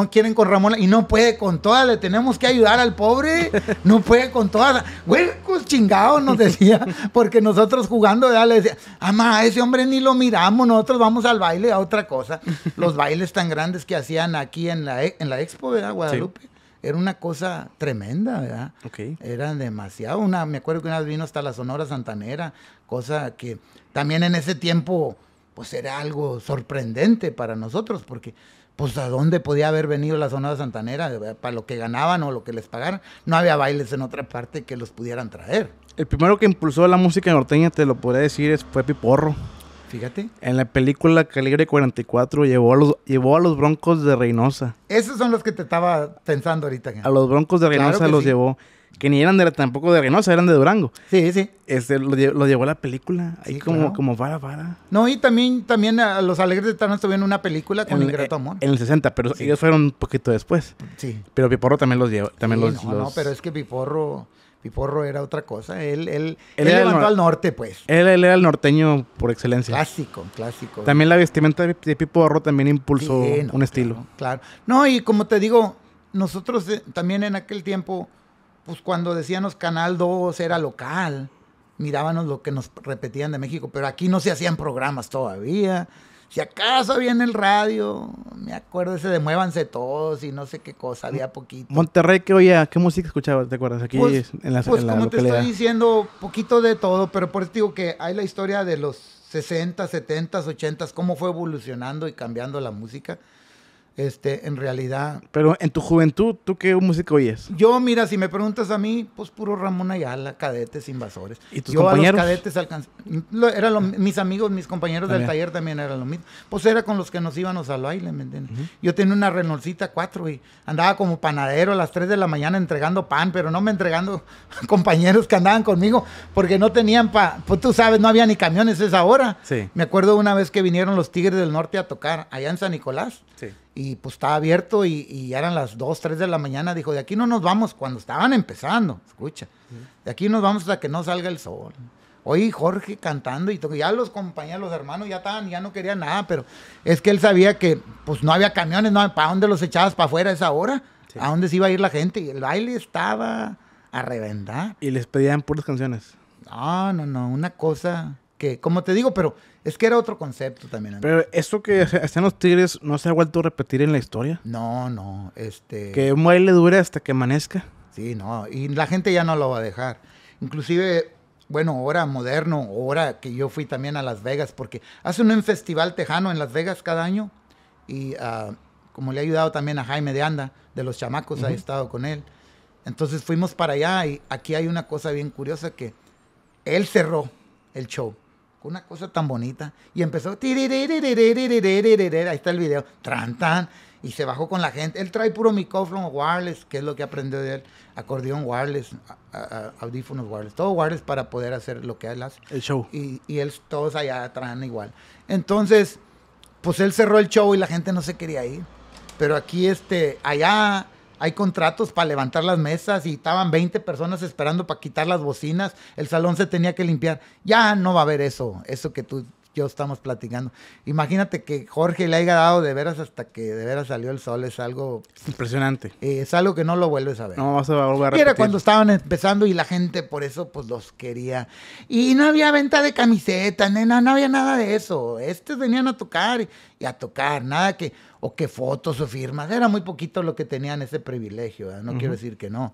S1: quieren con Ramón y no puede con todas, le tenemos que ayudar al pobre, no puede con todas. Güey, chingados, nos decía, porque nosotros jugando ya le decía, ama, ese hombre ni lo miramos, nosotros vamos al baile a otra cosa. Los bailes tan grandes que hacían aquí en la, en la expo, ¿verdad? Guadalupe. Era una cosa tremenda, ¿verdad? Ok. Era demasiado. Una, me acuerdo que una vez vino hasta la Sonora Santanera, cosa que también en ese tiempo pues era algo sorprendente para nosotros, porque pues a dónde podía haber venido la zona de santanera para lo que ganaban o lo que les pagaran. No había bailes en otra parte que los pudieran traer.
S2: El primero que impulsó la música norteña, te lo podría decir, fue Piporro. Fíjate. En la película Calibre 44 llevó a los, llevó a los Broncos de Reynosa.
S1: Esos son los que te estaba pensando ahorita. A los
S2: Broncos de Reynosa los llevó que ni eran de, tampoco de Reynosa, eran de Durango. Sí, sí. Este, lo, llevó a la película, ahí como, como vara, vara.
S1: No, y también, también a Los Alegres de Tano estuvieron en una película con en, Ingrato eh, Amor.
S2: En el 60, pero ellos fueron un poquito después. Sí. Pero Piporro también los llevó. También los, no, no, pero
S1: es que Piporro... Piporro era otra cosa. Él, él, él, levantó al norte, pues.
S2: Él, él, era el norteño por excelencia. Clásico, clásico. También la vestimenta de, Piporro también impulsó un estilo.
S1: Claro, No, y como te digo, nosotros eh, también en aquel tiempo pues cuando decíamos Canal 2 era local, mirábamos lo que nos repetían de México, pero aquí no se hacían programas todavía. Si acaso había en el radio, me acuerdo ese de Muévanse Todos y no sé qué cosa, había poquito.
S2: Monterrey, ¿qué oía? ¿Qué música escuchabas? ¿Te acuerdas? Aquí pues, en la Pues como te estoy
S1: diciendo, poquito de todo, pero por eso digo que hay la historia de los 60, 70, 80, cómo fue evolucionando y cambiando la música. Este, en realidad.
S2: Pero en tu juventud, ¿tú qué música oyes?
S1: Yo, mira, si me preguntas a mí, pues puro Ramón Ayala, cadetes, invasores. ¿Y tus yo compañeros? A los cadetes alcancé. mis amigos, mis compañeros del taller también eran lo mismo. Pues era con los que nos íbamos al baile, ¿me entiendes? Yo tenía una Renaultcita cuatro y andaba como panadero a las 3 de la mañana entregando pan, pero no me entregando (laughs) compañeros que andaban conmigo porque no tenían pan. Pues tú sabes, no había ni camiones a esa hora. Sí. Me acuerdo una vez que vinieron los Tigres del Norte a tocar allá en San Nicolás. Sí y pues estaba abierto y, eran las 2, 3 de la mañana. Dijo, de aquí no nos vamos cuando estaban empezando, escucha, de aquí nos vamos hasta que no salga el sol. Oí Jorge cantando y ya los compañeros, los hermanos ya estaban, ya no querían nada, pero es que él sabía que pues no había camiones, no, ¿para dónde los echabas para afuera a esa hora? ¿A dónde se iba a ir la gente? Y el baile estaba a reventar. Y les pedían puras canciones. No, no, no, una cosa que, como te digo, pero es que era otro concepto también. Pero esto que hacían los tigres no se ha vuelto a repetir en la historia. No, no. Este... Que un baile dure hasta que amanezca. Sí, no. Y la gente ya no lo va a dejar. Inclusive, bueno, ahora moderno, ahora que yo fui también a Las Vegas, porque hace un festival tejano en Las Vegas cada año. Y ah, como le he ayudado también a Jaime de Anda, de los chamacos, ha he estado con él. Entonces fuimos para allá y aquí hay una cosa bien curiosa que él cerró el show una cosa tan bonita. Y empezó. Ahí está el video. Tran, tan. Y se bajó con la gente. Él trae puro micrófono wireless, que es lo que aprendió de él. Acordeón wireless, audífonos wireless. Todo wireless para poder hacer lo que él hace. El show. Y, él, todos allá traen igual. Entonces, pues él cerró el show y la gente no se quería ir. Pero aquí, este, allá hay contratos para levantar las mesas y estaban 20 personas esperando para quitar las bocinas, el salón se tenía que limpiar. Ya no va a haber eso, eso que tú yo estamos platicando. Imagínate que Jorge le haya dado de veras hasta que de veras salió el sol, es algo impresionante. Eh, es algo que no lo vuelves a ver. No va a volver a repetir. Era cuando estaban empezando y la gente por eso pues los quería. Y no había venta de camisetas, nena, no había nada de eso. Estos venían a tocar y a tocar, nada que o que fotos o firmas. Era muy poquito lo que tenían ese privilegio, no quiero decir que no.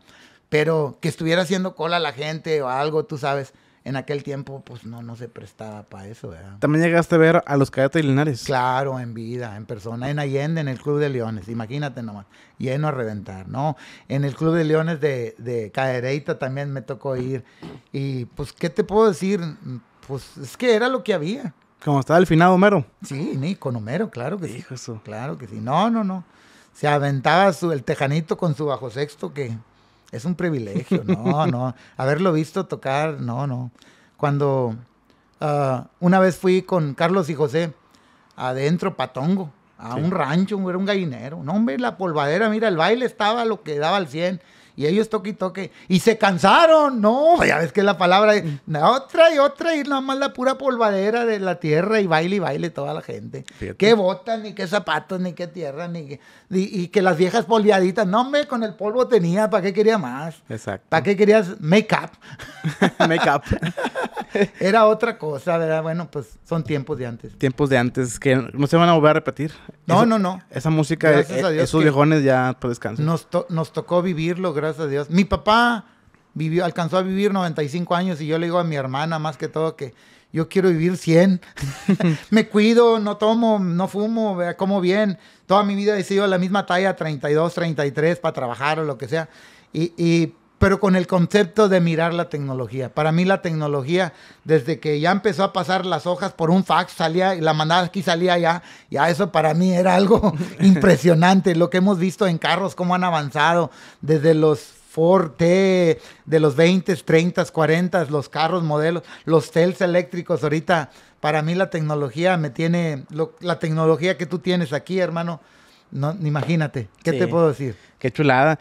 S1: Pero que estuviera haciendo cola la gente o algo, tú sabes, en aquel tiempo, pues no, no se prestaba para eso, ¿verdad? También llegaste a ver a los cadetes y Linares. Claro, en vida, en persona, en Allende, en el Club de Leones, imagínate nomás, lleno a reventar, ¿no? En el Club de Leones de, de Cadereyta también me tocó ir. Y pues, ¿qué te puedo decir? Pues es que era lo que había. Como estaba el finado Homero. Sí, ni con Homero, claro que sí. Claro que sí. No, no, no. Se aventaba su, el tejanito con su bajo sexto, que es un privilegio. No, (laughs) no. Haberlo visto tocar, no, no. Cuando ah, una vez fui con Carlos y José adentro, Patongo, a un rancho, era un gallinero. No, hombre, la polvadera, mira, el baile estaba lo que daba al 100 y ellos toque y toque. Y se cansaron, no, ya ves que la palabra, mm. otra y otra y nada más la pura polvadera de la tierra y baile y baile toda la gente. Qué botas, ni qué zapatos, ni qué tierra, ni y, que las viejas polviaditas, no me con el polvo tenía, ¿para qué quería más? Exacto. ¿Para qué querías make up? (laughs) make up. (laughs) Era otra cosa, ¿verdad? Bueno, pues son tiempos de antes.
S2: Tiempos de antes que no se van a volver a repetir. No, no, no. Esa música, eh, de esos viejones ya pues descanso. Nos,
S1: nos tocó vivirlo, gracias gracias a Dios. Mi papá vivió, alcanzó a vivir 95 años y yo le digo a mi hermana más que todo que yo quiero vivir 100. (laughs) me cuido, no tomo, no fumo, como bien. Toda mi vida he sido la misma talla, 32, 33, para trabajar o lo que sea. Y, y pero con el concepto de mirar la tecnología. Para mí la tecnología, desde que ya empezó a pasar las hojas por un fax, salía, y la mandaba aquí, salía allá, ya eso para mí era algo (laughs) impresionante. Lo que hemos visto en carros, cómo han avanzado desde los Ford T de los 20, 30, 40, los carros modelos, los Tels eléctricos ahorita. Para mí la tecnología me tiene, la tecnología que tú tienes aquí, hermano, no, imagínate, ¿qué te puedo decir?
S2: Qué chulada.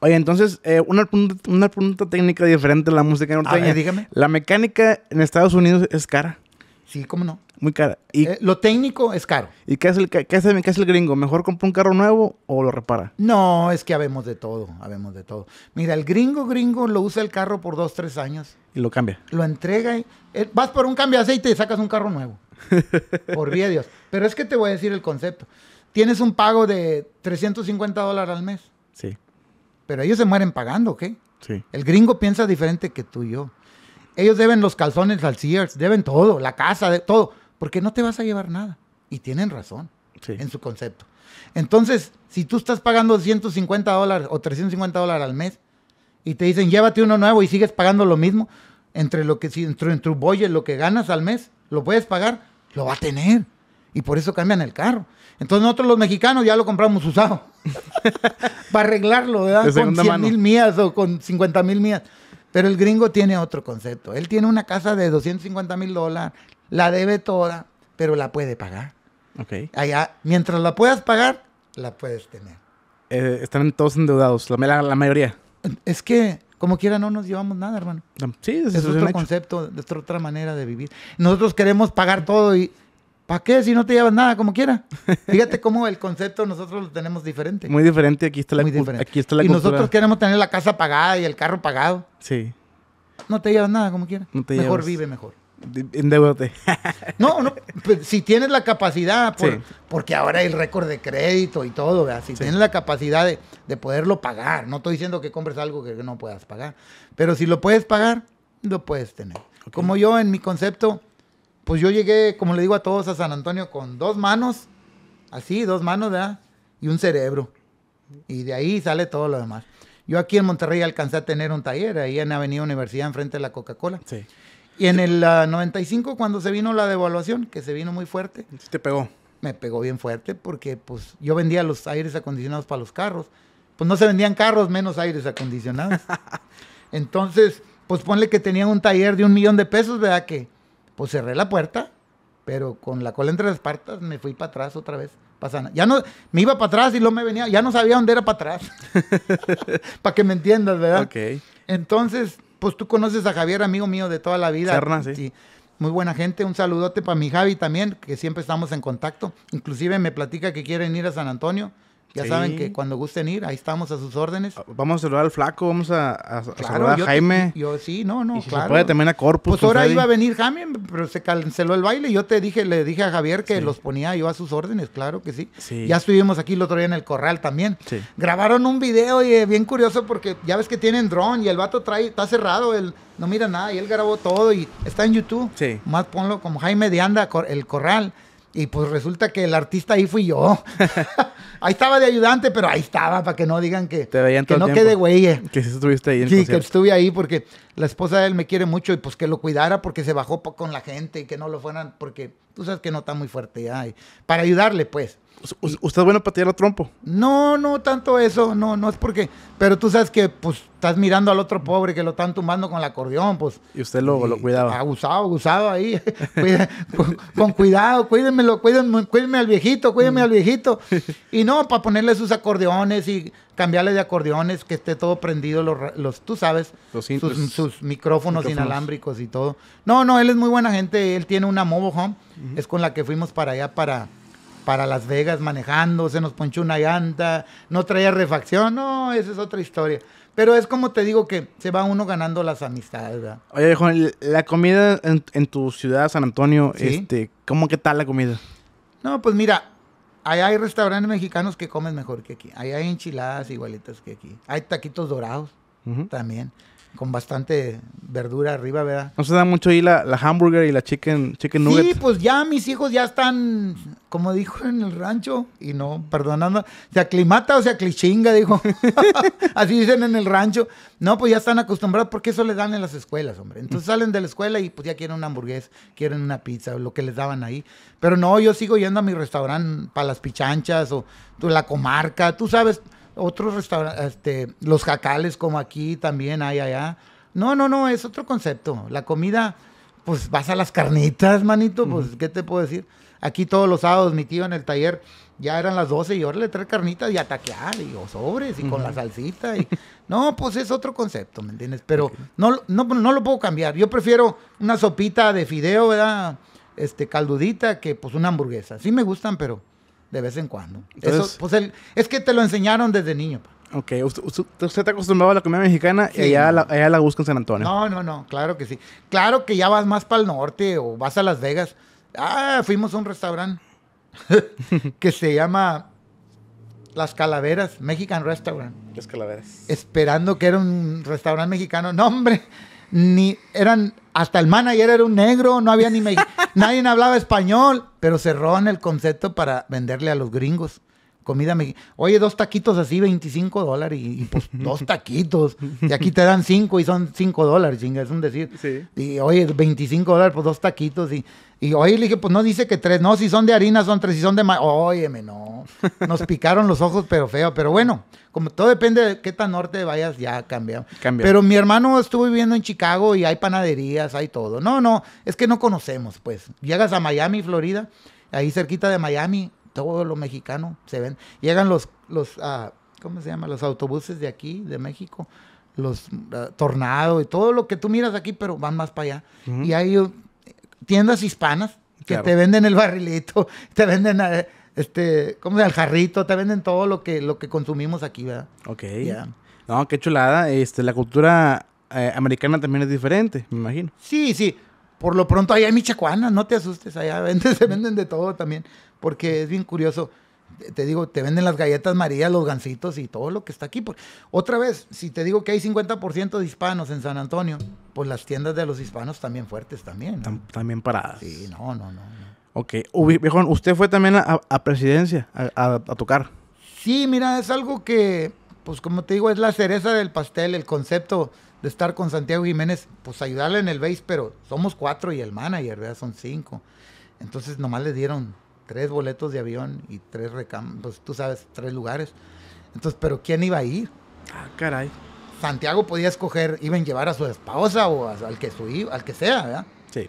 S2: Oye, entonces, eh, una, pregunta, técnica diferente a la música norteña. dígame. La mecánica en Estados Unidos es cara. Sí, cómo no. Muy cara. Y, eh, lo técnico es caro. ¿Y qué hace, el, qué, hace, qué hace el gringo? ¿Mejor compra un carro nuevo o lo repara?
S1: No, es que habemos de todo, habemos de todo. Mira, el gringo gringo lo usa el carro por dos, tres años. Y lo cambia. Lo entrega y eh, vas por un cambio de aceite y sacas un carro nuevo. (laughs) por vía Dios. Pero es que te voy a decir el concepto tienes un pago de 350 dólares al mes. Sí. Pero ellos se mueren pagando, ¿ok? Sí. El gringo piensa diferente que tú y yo. Ellos deben los calzones al Sears, deben todo, la casa, de, todo, porque no te vas a llevar nada. Y tienen razón en su concepto. Entonces, si tú estás pagando 150 dólares o 350 dólares al mes y te dicen llévate uno nuevo y sigues pagando lo mismo, entre lo que si entre, lo que ganas al mes, lo puedes pagar, lo va a tener y por eso cambian el carro. Entonces nosotros los mexicanos ya lo compramos usado (laughs) para arreglarlo, ¿verdad? Con 100 mil millas o con 50 mil millas. Pero el gringo tiene otro concepto. Él tiene una casa de 250 mil dólares, la debe toda, pero la puede pagar. Allá, mientras la puedas pagar, la puedes tener.
S2: Eh, están todos endeudados, la, mayoría.
S1: Es que, como quiera, no nos llevamos nada, hermano. Sí, es, es otro concepto, es otra manera de vivir. Nosotros queremos pagar todo y ¿Para qué si no te llevas nada como quiera? Fíjate cómo el concepto nosotros lo tenemos diferente. Muy
S2: diferente, aquí está la, Muy y nosotros
S1: queremos tener la casa pagada y el carro pagado. Sí. No te llevas nada como quiera. mejor vive mejor. Endeudate. (laughs) no, no, pues, si tienes la capacidad, porque ahora hay el récord de crédito y todo, ¿verdad? si tienes la capacidad de, poderlo pagar, no estoy diciendo que compres algo que no puedas pagar, pero si lo puedes pagar, lo puedes tener. Como yo en mi concepto, pues yo llegué, como le digo a todos, a San Antonio con dos manos, así, dos manos, ¿verdad? Y un cerebro. Y de ahí sale todo lo demás. Yo aquí en Monterrey alcancé a tener un taller, ahí en Avenida Universidad, enfrente de la Coca-Cola. Sí. Y en el 95, ah, cuando se vino la devaluación, que se vino muy fuerte. te pegó. Me pegó bien fuerte porque pues yo vendía los aires acondicionados para los carros. Pues no se vendían carros, menos aires acondicionados. (laughs) Entonces, pues ponle que tenía un taller de un millón de pesos, ¿verdad? Que pues cerré la puerta, pero con la cola entre las patas me fui para atrás otra vez. Ya no, me iba para atrás y luego me venía, ya no sabía dónde era para atrás. (laughs) (laughs) para que me entiendas, ¿verdad? Ok. Entonces, pues tú conoces a Javier, amigo mío de toda la vida. Muy buena gente, un saludote para mi Javi también, que siempre estamos en contacto. Inclusive me platica que quieren ir a San Antonio ya saben que cuando gusten ir, ahí estamos a sus órdenes. Ah,
S2: vamos a saludar al flaco, vamos a,
S1: saludar a Jaime. Yo, sí, no, no, claro. Se puede también a Corpus. Pues ahora pues iba a venir Jaime, pero se canceló el baile. Yo te dije, le dije a Javier que los ponía yo a sus órdenes, claro que sí. Ya estuvimos aquí el otro día en el corral también. Grabaron un video y eh, bien curioso porque ya ves que tienen dron y el vato trae, está cerrado, él no mira nada y él grabó todo y está en YouTube. Sí. Más ponlo como Jaime de Anda, el corral. Y pues resulta que el artista ahí fui yo. (laughs) ahí estaba de ayudante, pero ahí estaba, para que no digan que, no quede güey. Eh.
S2: Que si estuviste ahí en Sí, que
S1: estuve ahí porque la esposa de él me quiere mucho y pues que lo cuidara porque se bajó con la gente y que no lo fueran porque tú sabes que no está muy fuerte ya. para ayudarle, pues. ¿Usted es bueno para tirar a trompo? No, no tanto eso, no, no es porque. Pero tú sabes que, pues, estás mirando al otro pobre que lo están tumbando con el acordeón, pues. Y usted lo, lo cuidaba. Abusado, abusado ahí. (laughs) con, cuidado, cuídenmelo, cuídenme, cuídenme al viejito, cuídenme al viejito. Y no, para ponerle sus acordeones y cambiarle de acordeones, que esté todo prendido, los, tú sabes, los sus, micrófonos, inalámbricos y todo. No, no, él es muy buena gente, él tiene una mobile home, es con la que fuimos para allá para para Las Vegas manejando, se nos ponchó una llanta, no traía refacción, no, esa es otra historia. Pero es como te digo que se va uno ganando las amistades, ¿verdad?
S2: Oye, Juan, la comida en, tu ciudad, San Antonio, este, ¿cómo qué tal la comida?
S1: No, pues mira, allá hay restaurantes mexicanos que comen mejor que aquí. Allá hay enchiladas igualitas que aquí. Hay taquitos dorados también con bastante verdura arriba, ¿verdad?
S2: No se da mucho ahí la, la hamburger y la chicken, chicken Sí,
S1: pues ya mis hijos ya están, como dijo en el rancho, y no, perdonando, se aclimata o se aclichinga, dijo. (laughs) (laughs) Así dicen en el rancho. No, pues ya están acostumbrados porque eso les dan en las escuelas, hombre. Entonces salen de la escuela y pues ya quieren una hamburguesa, quieren una pizza, lo que les daban ahí. Pero no, yo sigo yendo a mi restaurante para las pichanchas o la comarca, tú sabes otros restaurantes, este, los jacales como aquí también hay allá. No, no, no, es otro concepto. La comida, pues vas a las carnitas, manito, pues, ¿qué te puedo decir? Aquí todos los sábados mi tío en el taller ya eran las 12 y ahora le trae carnitas y ataquear y los sobres y con la salsita. Y... (laughs) No, pues es otro concepto, ¿me entiendes? Pero no, no, no lo puedo cambiar. Yo prefiero una sopita de fideo, ¿verdad? Este, caldudita que pues una hamburguesa. Sí me gustan, pero de vez en cuando. Eso, pues, es que te lo enseñaron desde niño. Pa. Ok, usted, te acostumbrado a la comida mexicana y allá
S2: la, busca en San Antonio.
S1: No, no, no, claro que sí. Claro que ya vas más para el norte o vas a Las Vegas. Ah, fuimos a un restaurante (laughs) que se llama Las Calaveras, Mexican Restaurant. Las Calaveras. Esperando que era un restaurante mexicano. No, hombre, ni eran, hasta el manager era un negro, no había ni mexicano. Nadie hablaba español, pero cerró en el concepto para venderle a los gringos comida mexicana. Oye, dos taquitos así, 25 dólares. Y, pues dos taquitos. Y aquí te dan cinco y son cinco dólares, chinga, es un decir. Sí. Y oye, 25 dólares, pues dos taquitos. Y, y oye, le dije, pues no dice que tres. No, si son de harina, son tres. Si son de Óyeme, no. Nos picaron los ojos, pero feo. Pero bueno, como todo depende de qué tan norte vayas, ya cambió. Pero mi hermano estuvo viviendo en Chicago y hay panaderías, hay todo. No, no, es que no conocemos, pues. Llegas a Miami, Florida, ahí cerquita de Miami, todo lo mexicano se ven. Llegan los, los ah, ¿cómo se llama? Los autobuses de aquí, de México, los tornados ah, Tornado y todo lo que tú miras aquí, pero van más para allá. Y hay eh, tiendas hispanas que te venden el barrilito, (laughs) te venden ah, este, como El jarrito, te venden todo lo que, lo que consumimos aquí, ¿verdad?
S2: Ok. No, qué chulada. Este, la cultura eh, americana también es diferente, me imagino.
S1: Sí, sí. Por lo pronto allá hay michoacanas, no te asustes, allá (laughs) venden, se venden de todo también porque es bien curioso. Te digo, te venden las galletas María, los gancitos y todo lo que está aquí. Otra vez, si te digo que hay 50% de hispanos en San Antonio, pues las tiendas de los hispanos también fuertes también. También paradas. Sí, no, no,
S2: no. Ok. Viejón, usted fue también a, presidencia a, tocar.
S1: Sí, mira, es algo que, pues como te digo, es la cereza del pastel, el concepto de estar con Santiago Jiménez, pues ayudarle en el base, pero somos cuatro y el manager, ¿verdad? Son cinco. Entonces nomás le dieron tres boletos de avión y tres recambos, pues, tú sabes, tres lugares. Entonces, ¿pero quién iba a ir? Ah, caray. Santiago podía escoger, iban a llevar a su esposa o al, que su, al que sea, ¿verdad? Sí.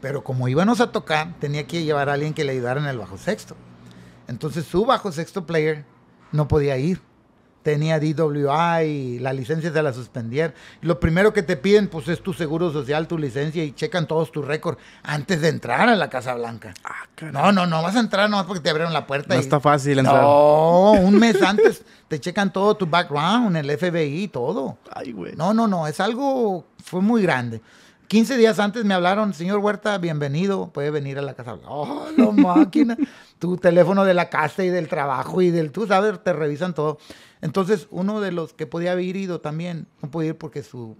S1: Pero como íbamos a tocar, tenía que llevar a alguien que le ayudara en el bajo sexto. Entonces su bajo sexto player no podía ir tenía DWI, y la licencia se la suspendieron. Lo primero que te piden pues es tu seguro social, tu licencia y checan todos tus récords antes de entrar a la Casa Blanca. Ah, no, no, no vas a entrar nomás porque te abrieron la puerta. No está
S2: fácil entrar. No,
S1: un mes (laughs) antes te checan todo tu background, el FBI, todo. Ay, güey. No, no, no, es algo, fue muy grande. 15 días antes me hablaron, señor Huerta, bienvenido, puede venir a la Casa Blanca. Oh, no, máquina tu teléfono de la casa y del trabajo y del, tú sabes, te revisan todo. Entonces, uno de los que podía haber ido también, no pudo ir porque su,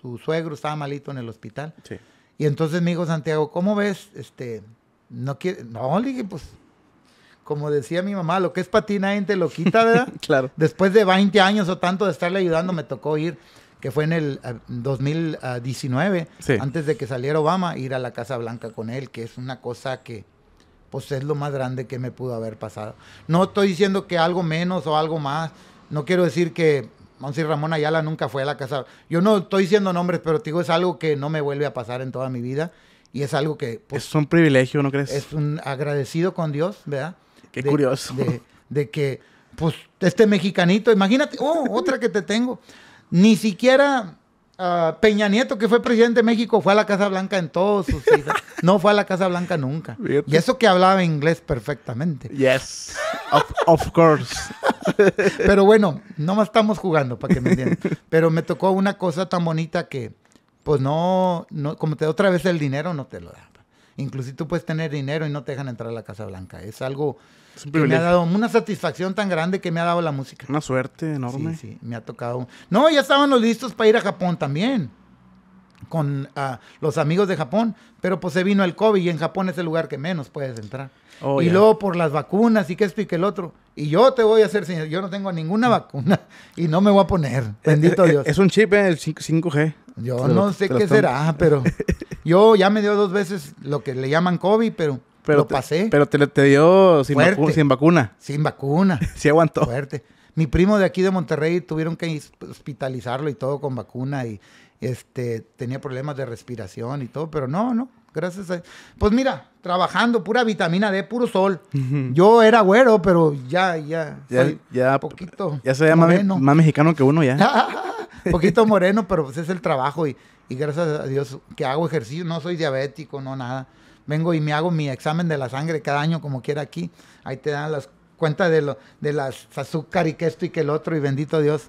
S1: su suegro estaba malito en el hospital. Sí. Y entonces me dijo Santiago, ¿cómo ves? Este, no quiere, no, le dije, pues, como decía mi mamá, lo que es patina, ti te lo quita, (laughs) ¿verdad? claro. Después de 20 años o tanto de estarle ayudando, me tocó ir, que fue en el 2019, eh, antes de que saliera Obama, ir a la Casa Blanca con él, que es una cosa que sea, pues, es lo más grande que me pudo haber pasado. No estoy diciendo que algo menos o algo más, no quiero decir que Monsi Ramón Ayala nunca fue a la casa. Yo no estoy diciendo nombres, pero te digo, es algo que no me vuelve a pasar en toda mi vida y es algo que... Pues, es un
S2: privilegio, ¿no crees? Es
S1: un agradecido con Dios, ¿verdad? Qué curioso. De, de que, pues, este mexicanito, imagínate, oh, otra que te tengo. Ni siquiera Ah, Peña Nieto, que fue presidente de México, fue a la Casa Blanca en todos sus hijos. (laughs) No fue a la Casa Blanca nunca. Y eso que hablaba inglés perfectamente. Yes, of, course. (laughs) Pero bueno, no más estamos jugando, para que me entiendan. Pero me tocó una cosa tan bonita que, pues no, no como te da otra vez el dinero, no te lo da. Inclusive tú puedes tener dinero y no te dejan entrar a la Casa Blanca. Es algo me ha dado una satisfacción tan grande que me ha dado la música. Una suerte enorme. Sí, sí, me ha tocado. No, ya estábamos listos para ir a Japón también, con ah, los amigos de Japón, pero pues se vino el COVID y en Japón es el lugar que menos puedes entrar. Oh, y luego por las vacunas y que esto y que el otro. Y yo te voy a hacer, señor, yo no tengo ninguna vacuna (laughs) y no me voy a poner, eh, bendito eh, eh, Dios. Es un
S2: chip, eh, el 5G. Yo no sé qué será, pero
S1: (laughs) yo ya me dio dos veces lo que le llaman COVID, pero pero lo pasé.
S2: Pero te, dio sin,
S1: vacuna. Sin vacuna. (laughs) sí aguantó. Fuerte. Mi primo de aquí de Monterrey tuvieron que hospitalizarlo y todo con vacuna y este tenía problemas de respiración y todo, pero no, no, gracias a... Pues mira, trabajando, pura vitamina D, puro sol. Yo era güero, pero ya, ya, ya, ya
S2: poquito Ya se llama más, más, mexicano que uno ya.
S1: (laughs) poquito moreno, pero pues es el trabajo y, y gracias a Dios que hago ejercicio, no soy diabético, no nada vengo y me hago mi examen de la sangre cada año como quiera aquí. Ahí te dan las cuentas de, de las azúcar y que esto y que el otro y bendito Dios.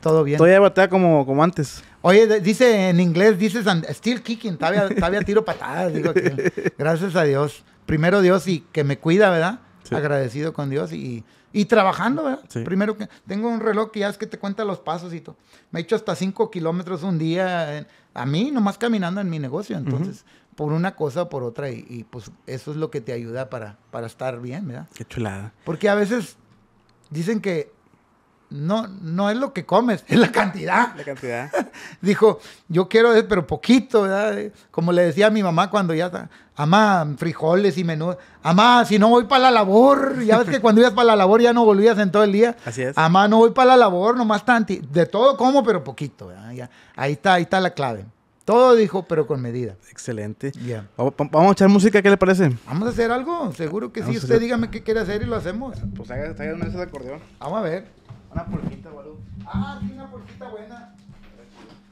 S1: todo bien. estoy batea como, como antes. Oye, dice en inglés, dice... still kicking, todavía, (laughs) todavía tiro patadas. Digo que, gracias a Dios. Primero Dios y que me cuida, ¿verdad? Agradecido con Dios y, y trabajando, ¿verdad? Primero que tengo un reloj que ya es que te cuenta los pasos y todo. Me he hecho hasta 5 kilómetros un día a mí, nomás caminando en mi negocio. Entonces, por una cosa o por otra y, pues eso es lo que te ayuda para, para estar bien, ¿verdad? Qué chulada. Porque a veces dicen que no, no es lo que comes, es la cantidad. La cantidad. (laughs) Dijo, yo quiero, eh, pero poquito, ¿verdad? Como le decía a mi mamá cuando ya, ama frijoles y menú, ama, si no voy para la labor, ya ves que cuando ibas para la labor ya no volvías en todo el día. Así es. no voy para la labor, nomás tanti, de todo como, pero poquito, ¿verdad? ahí está, ahí está la clave. Todo dijo, pero con medida. Excelente. Vamos
S2: a echar música, ¿qué le parece?
S1: Vamos a hacer algo, seguro que sí. Usted dígame qué quiere hacer y lo hacemos. Pues haga, haga una de acordeón. Vamos a ver. Una porquita boludo. Ah, sí, una porquita buena.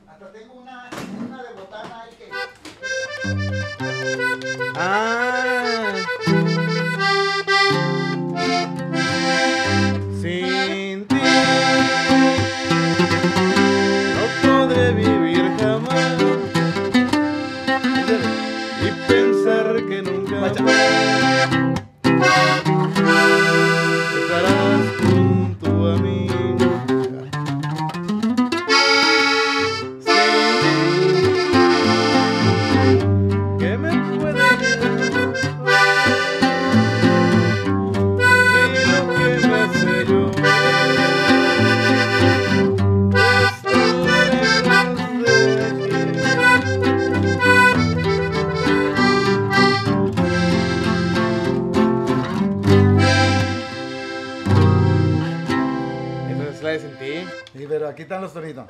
S1: Hasta tengo una, una de botana ahí que...
S3: Ah. Sin Música
S1: aquí están los toritos.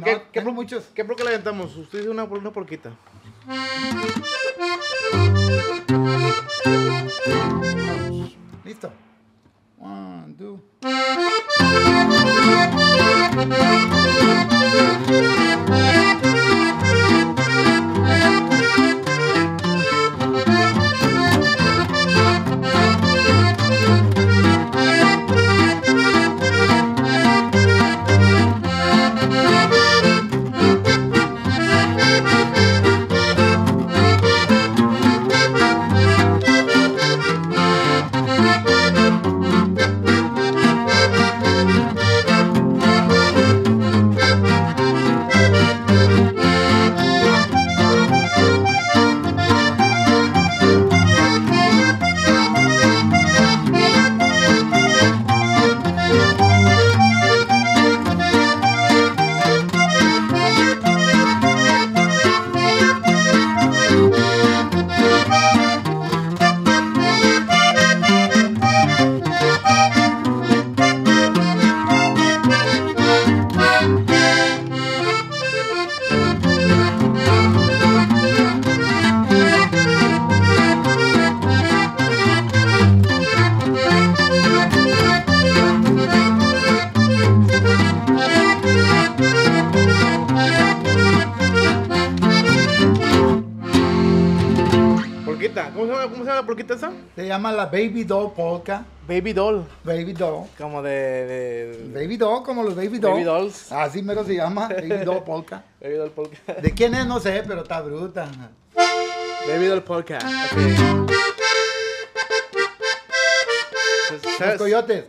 S1: ¿Qué, no, ¿qué, pro, muchos. ¿Qué pro que le
S2: aventamos? Usted dice una, una porquita. Listo. One, two.
S1: Baby Doll Polka. Baby Doll. Baby Doll. Como de, Baby Doll, como los Baby Dolls. Baby Dolls. Así mero se llama, Baby Doll Polka. (laughs) Baby Doll Polka. ¿De quién es? No sé, pero está bruta. Baby Doll Polka. Los coyotes.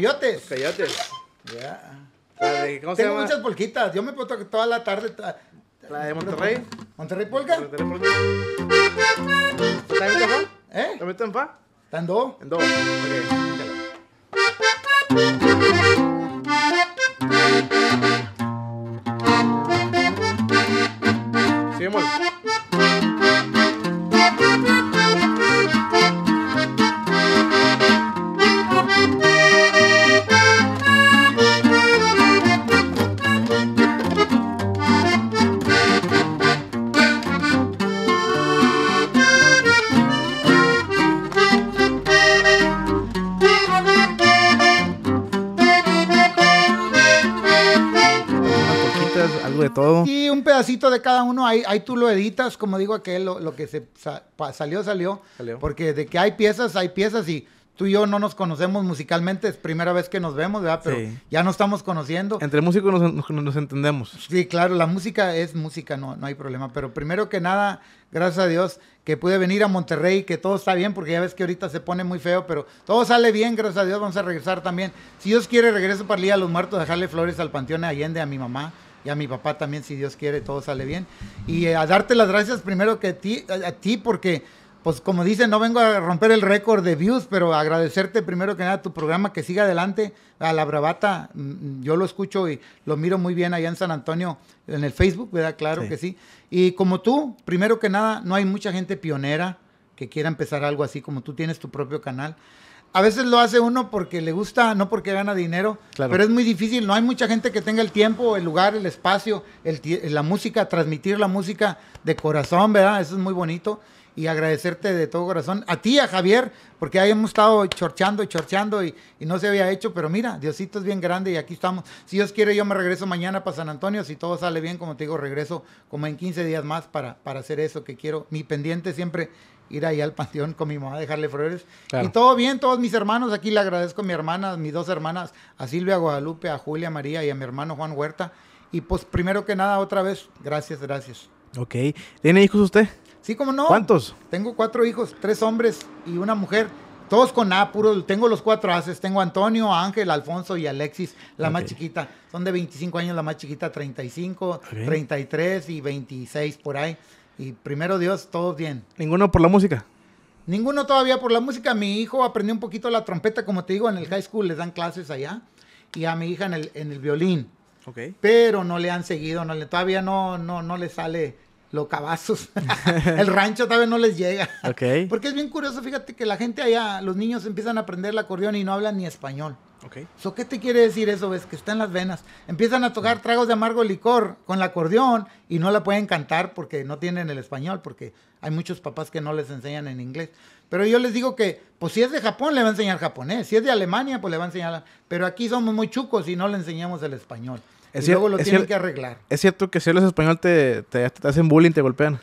S1: coyotes. Los coyotes. Ya. Yeah. Tengo se llama? muchas polquitas. Yo me puedo toda la tarde. ¿La de Monterrey? ¿Monterrey Polca? ¿Monterrey Polka está en fa? eh también meto en fa está en do? En do. Ok,
S3: Sí, amor
S2: Sí,
S1: un pedacito de cada uno. Ahí, tú lo editas, como digo aquel, lo, que se salió, salió, Porque de que hay piezas, hay piezas y tú y yo no nos conocemos musicalmente, es primera vez que nos vemos, ¿verdad? Pero ya nos estamos conociendo. Entre músicos nos, entendemos. Sí, claro, la música es música, no, no hay problema. Pero primero que nada, gracias a Dios que pude venir a Monterrey, que todo está bien, porque ya ves que ahorita se pone muy feo, pero todo sale bien, gracias a Dios, vamos a regresar también. Si Dios quiere, regreso para el Día de los Muertos, dejarle flores al Panteón Allende, a mi mamá y a mi papá también, si Dios quiere, todo sale bien. Y eh, a darte las gracias primero que a ti, a, ti porque pues como dicen, no vengo a romper el récord de views, pero agradecerte primero que nada tu programa, que siga adelante, a la bravata, mm, yo lo escucho y lo miro muy bien allá en San Antonio, en el Facebook, ¿verdad? Claro que sí. Y como tú, primero que nada, no hay mucha gente pionera que quiera empezar algo así, como tú tienes tu propio canal a veces lo hace uno porque le gusta, no porque gana dinero, pero es muy difícil, no hay mucha gente que tenga el tiempo, el lugar, el espacio, el, la música, transmitir la música de corazón, ¿verdad? Eso es muy bonito y agradecerte de todo corazón a ti, a Javier, porque ahí hemos estado chorchando, chorchando y, y no se había hecho, pero mira, Diosito es bien grande y aquí estamos. Si Dios quiere, yo me regreso mañana para San Antonio, si todo sale bien, como te digo, regreso como en 15 días más para, para hacer eso que quiero. Mi pendiente siempre ir ahí al panteón con mi mamá, dejarle flores. Y todo bien, todos mis hermanos, aquí le agradezco a mi hermana, a mis dos hermanas, a Silvia Guadalupe, a Julia María y a mi hermano Juan Huerta. Y pues primero que nada, otra vez, gracias, gracias. Ok. ¿Tiene hijos usted? Sí, como no. ¿Cuántos? Tengo cuatro hijos, tres hombres y una mujer. Todos con A, puro. Tengo los cuatro haces. Tengo Antonio, Ángel, Alfonso y Alexis, la más chiquita. Son de 25 años, la más chiquita, 35, 33 y 26 por ahí. Y primero Dios, todos bien. ¿Ninguno por la música? Ninguno todavía por la música. Mi hijo aprendió un poquito la trompeta, como te digo, en el high school les dan clases allá. Y a mi hija en el, violín. Okay. Pero no le han seguido, no le, todavía no, no, no le sale locabazos. (laughs) el rancho tal vez no les llega. Okay. Porque es bien curioso, fíjate que la gente allá, los niños empiezan a aprender el acordeón y no hablan ni español. Okay. ¿Qué te quiere decir eso? Ves que está en las venas. Empiezan a tocar tragos de amargo licor con el acordeón y no la pueden cantar porque no tienen el español, porque hay muchos papás que no les enseñan en inglés. Pero yo les digo que, pues si es de Japón, le va a enseñar japonés. Si es de Alemania, pues le va a enseñar. Pero aquí somos muy chucos y no le enseñamos el español. Es cierto, luego lo tienen que arreglar.
S2: ¿Es cierto que si hablas español te, te, hacen bullying, te golpean?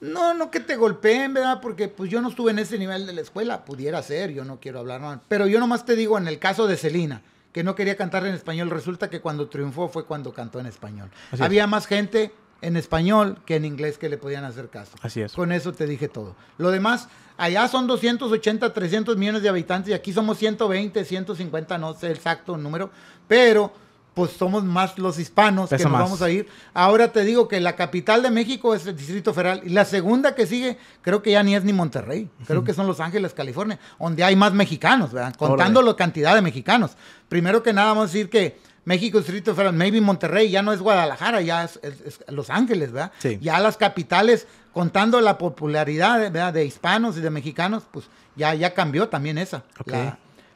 S1: No, no que te golpeen, ¿verdad? Porque pues yo no estuve en ese nivel de la escuela. Pudiera ser, yo no quiero hablar mal. Pero yo nomás te digo, en el caso de Celina, que no quería cantar en español, resulta que cuando triunfó fue cuando cantó en español. Había más gente en español que en inglés que le podían hacer caso. Así es. Con eso te dije todo. Lo demás, allá son 280, 300 millones de habitantes y aquí somos 120, 150, no sé el exacto número, pero pues somos más los hispanos que nos vamos a ir. Ahora te digo que la capital de México es el Distrito Federal. Y la segunda que sigue, creo que ya ni es ni Monterrey. Creo que son Los Ángeles, California, donde hay más mexicanos, ¿verdad? Contando la cantidad de mexicanos. Primero que nada, vamos a decir que México, Distrito Federal, maybe Monterrey, ya no es Guadalajara, ya es, Los Ángeles, ¿verdad? Ya las capitales, contando la popularidad ¿verdad? de hispanos y de mexicanos, pues ya, ya cambió también esa. Okay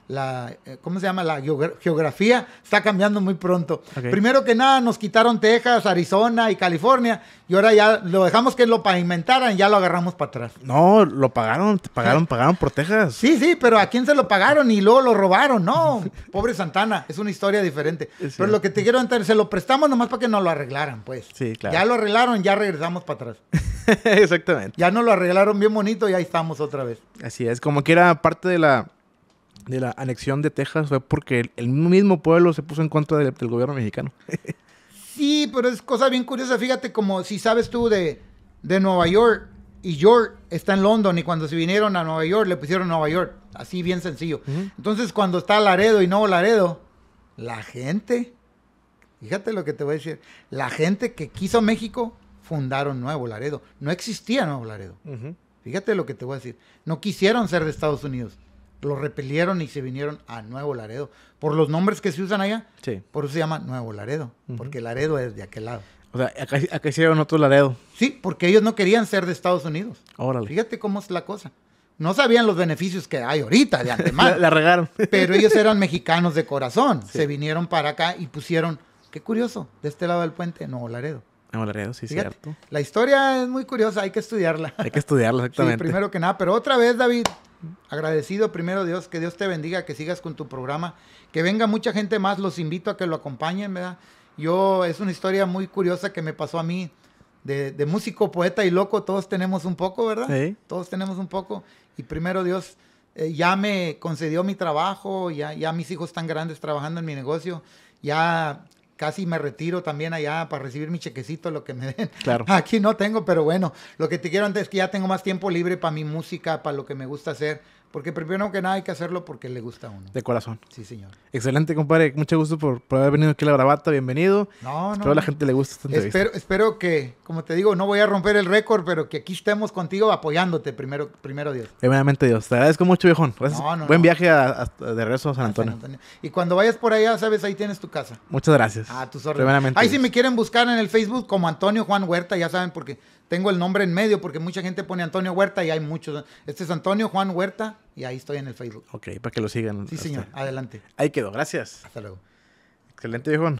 S1: la eh, ¿cómo se llama? La geografía está cambiando muy pronto. Primero que nada nos quitaron Texas, Arizona y California y ahora ya lo dejamos que lo pavimentaran y ya lo agarramos para atrás. No, lo pagaron, pagaron, (laughs)
S2: pagaron por Texas.
S1: Sí, sí, pero ¿a quién se lo pagaron y luego lo robaron? No, (laughs) pobre Santana, es una historia diferente. pero lo que te quiero entender, se lo prestamos nomás para que nos lo arreglaran, pues. Sí, claro. Ya lo arreglaron, ya regresamos para atrás.
S2: (laughs) Exactamente. Ya nos lo arreglaron bien bonito y ahí estamos otra vez. Así es, como que era parte de la de la anexión de Texas fue porque el, mismo pueblo se puso en contra del, gobierno mexicano.
S1: sí, pero es cosa bien curiosa. Fíjate, como si sabes tú de, de Nueva York y York está en London y cuando se vinieron a Nueva York le pusieron Nueva York. Así bien sencillo. Entonces, cuando está Laredo y Nuevo Laredo, la gente, fíjate lo que te voy a decir, la gente que quiso México fundaron Nuevo Laredo. No existía Nuevo Laredo. Fíjate lo que te voy a decir. No quisieron ser de Estados Unidos lo repelieron y se vinieron a Nuevo Laredo. Por los nombres que se usan allá, sí. por eso se llama Nuevo Laredo, porque Laredo es de aquel lado. O sea, acá, hicieron otro Laredo. Sí, porque ellos no querían ser de Estados Unidos. Órale. Fíjate cómo es la cosa. No sabían los beneficios que hay ahorita de antemano. (laughs) la, regaron. (laughs) pero ellos eran mexicanos de corazón. Se vinieron para acá y pusieron, qué curioso, de este lado del puente, Nuevo Laredo.
S2: Nuevo Laredo, sí, cierto.
S1: La historia es muy curiosa, hay que estudiarla.
S2: Hay que estudiarla, (laughs) exactamente. Sí, primero
S1: que nada, pero otra vez, David, Agradecido primero Dios, que Dios te bendiga, que sigas con tu programa, que venga mucha gente más, los invito a que lo acompañen, ¿verdad? Yo, es una historia muy curiosa que me pasó a mí, de, músico, poeta y loco, todos tenemos un poco, ¿verdad? Todos tenemos un poco. Y primero Dios eh, ya me concedió mi trabajo, ya, ya mis hijos están grandes trabajando en mi negocio, ya casi me retiro también allá para recibir mi chequecito, lo que me den. Claro. (laughs) Aquí no tengo, pero bueno, lo que te quiero antes es que ya tengo más tiempo libre para mi música, para lo que me gusta hacer. Porque primero que nada hay que hacerlo porque le gusta a uno.
S2: De corazón. Sí, señor. Excelente, compadre. Mucho gusto por, haber venido aquí a la grabata. Bienvenido.
S1: No, no. Espero la gente le guste esta entrevista. Espero, que, como te digo, no voy a romper el récord, pero que aquí estemos contigo apoyándote primero, primero Dios.
S2: Primeramente Dios. Te agradezco mucho, viejón. No, no, Buen viaje de regreso a San Antonio.
S1: Y cuando vayas por allá, sabes, ahí tienes tu casa. Muchas gracias. A tu órdenes. Primeramente. Ahí si me quieren buscar en el Facebook como Antonio Juan Huerta, ya saben, por qué tengo el nombre en medio porque mucha gente pone Antonio Huerta y hay muchos. Este es Antonio Juan Huerta y ahí estoy en el Facebook.
S2: Ok, para que lo sigan. Sí, señor. Adelante. Ahí quedó. Gracias. Hasta
S1: luego. Excelente, viejo.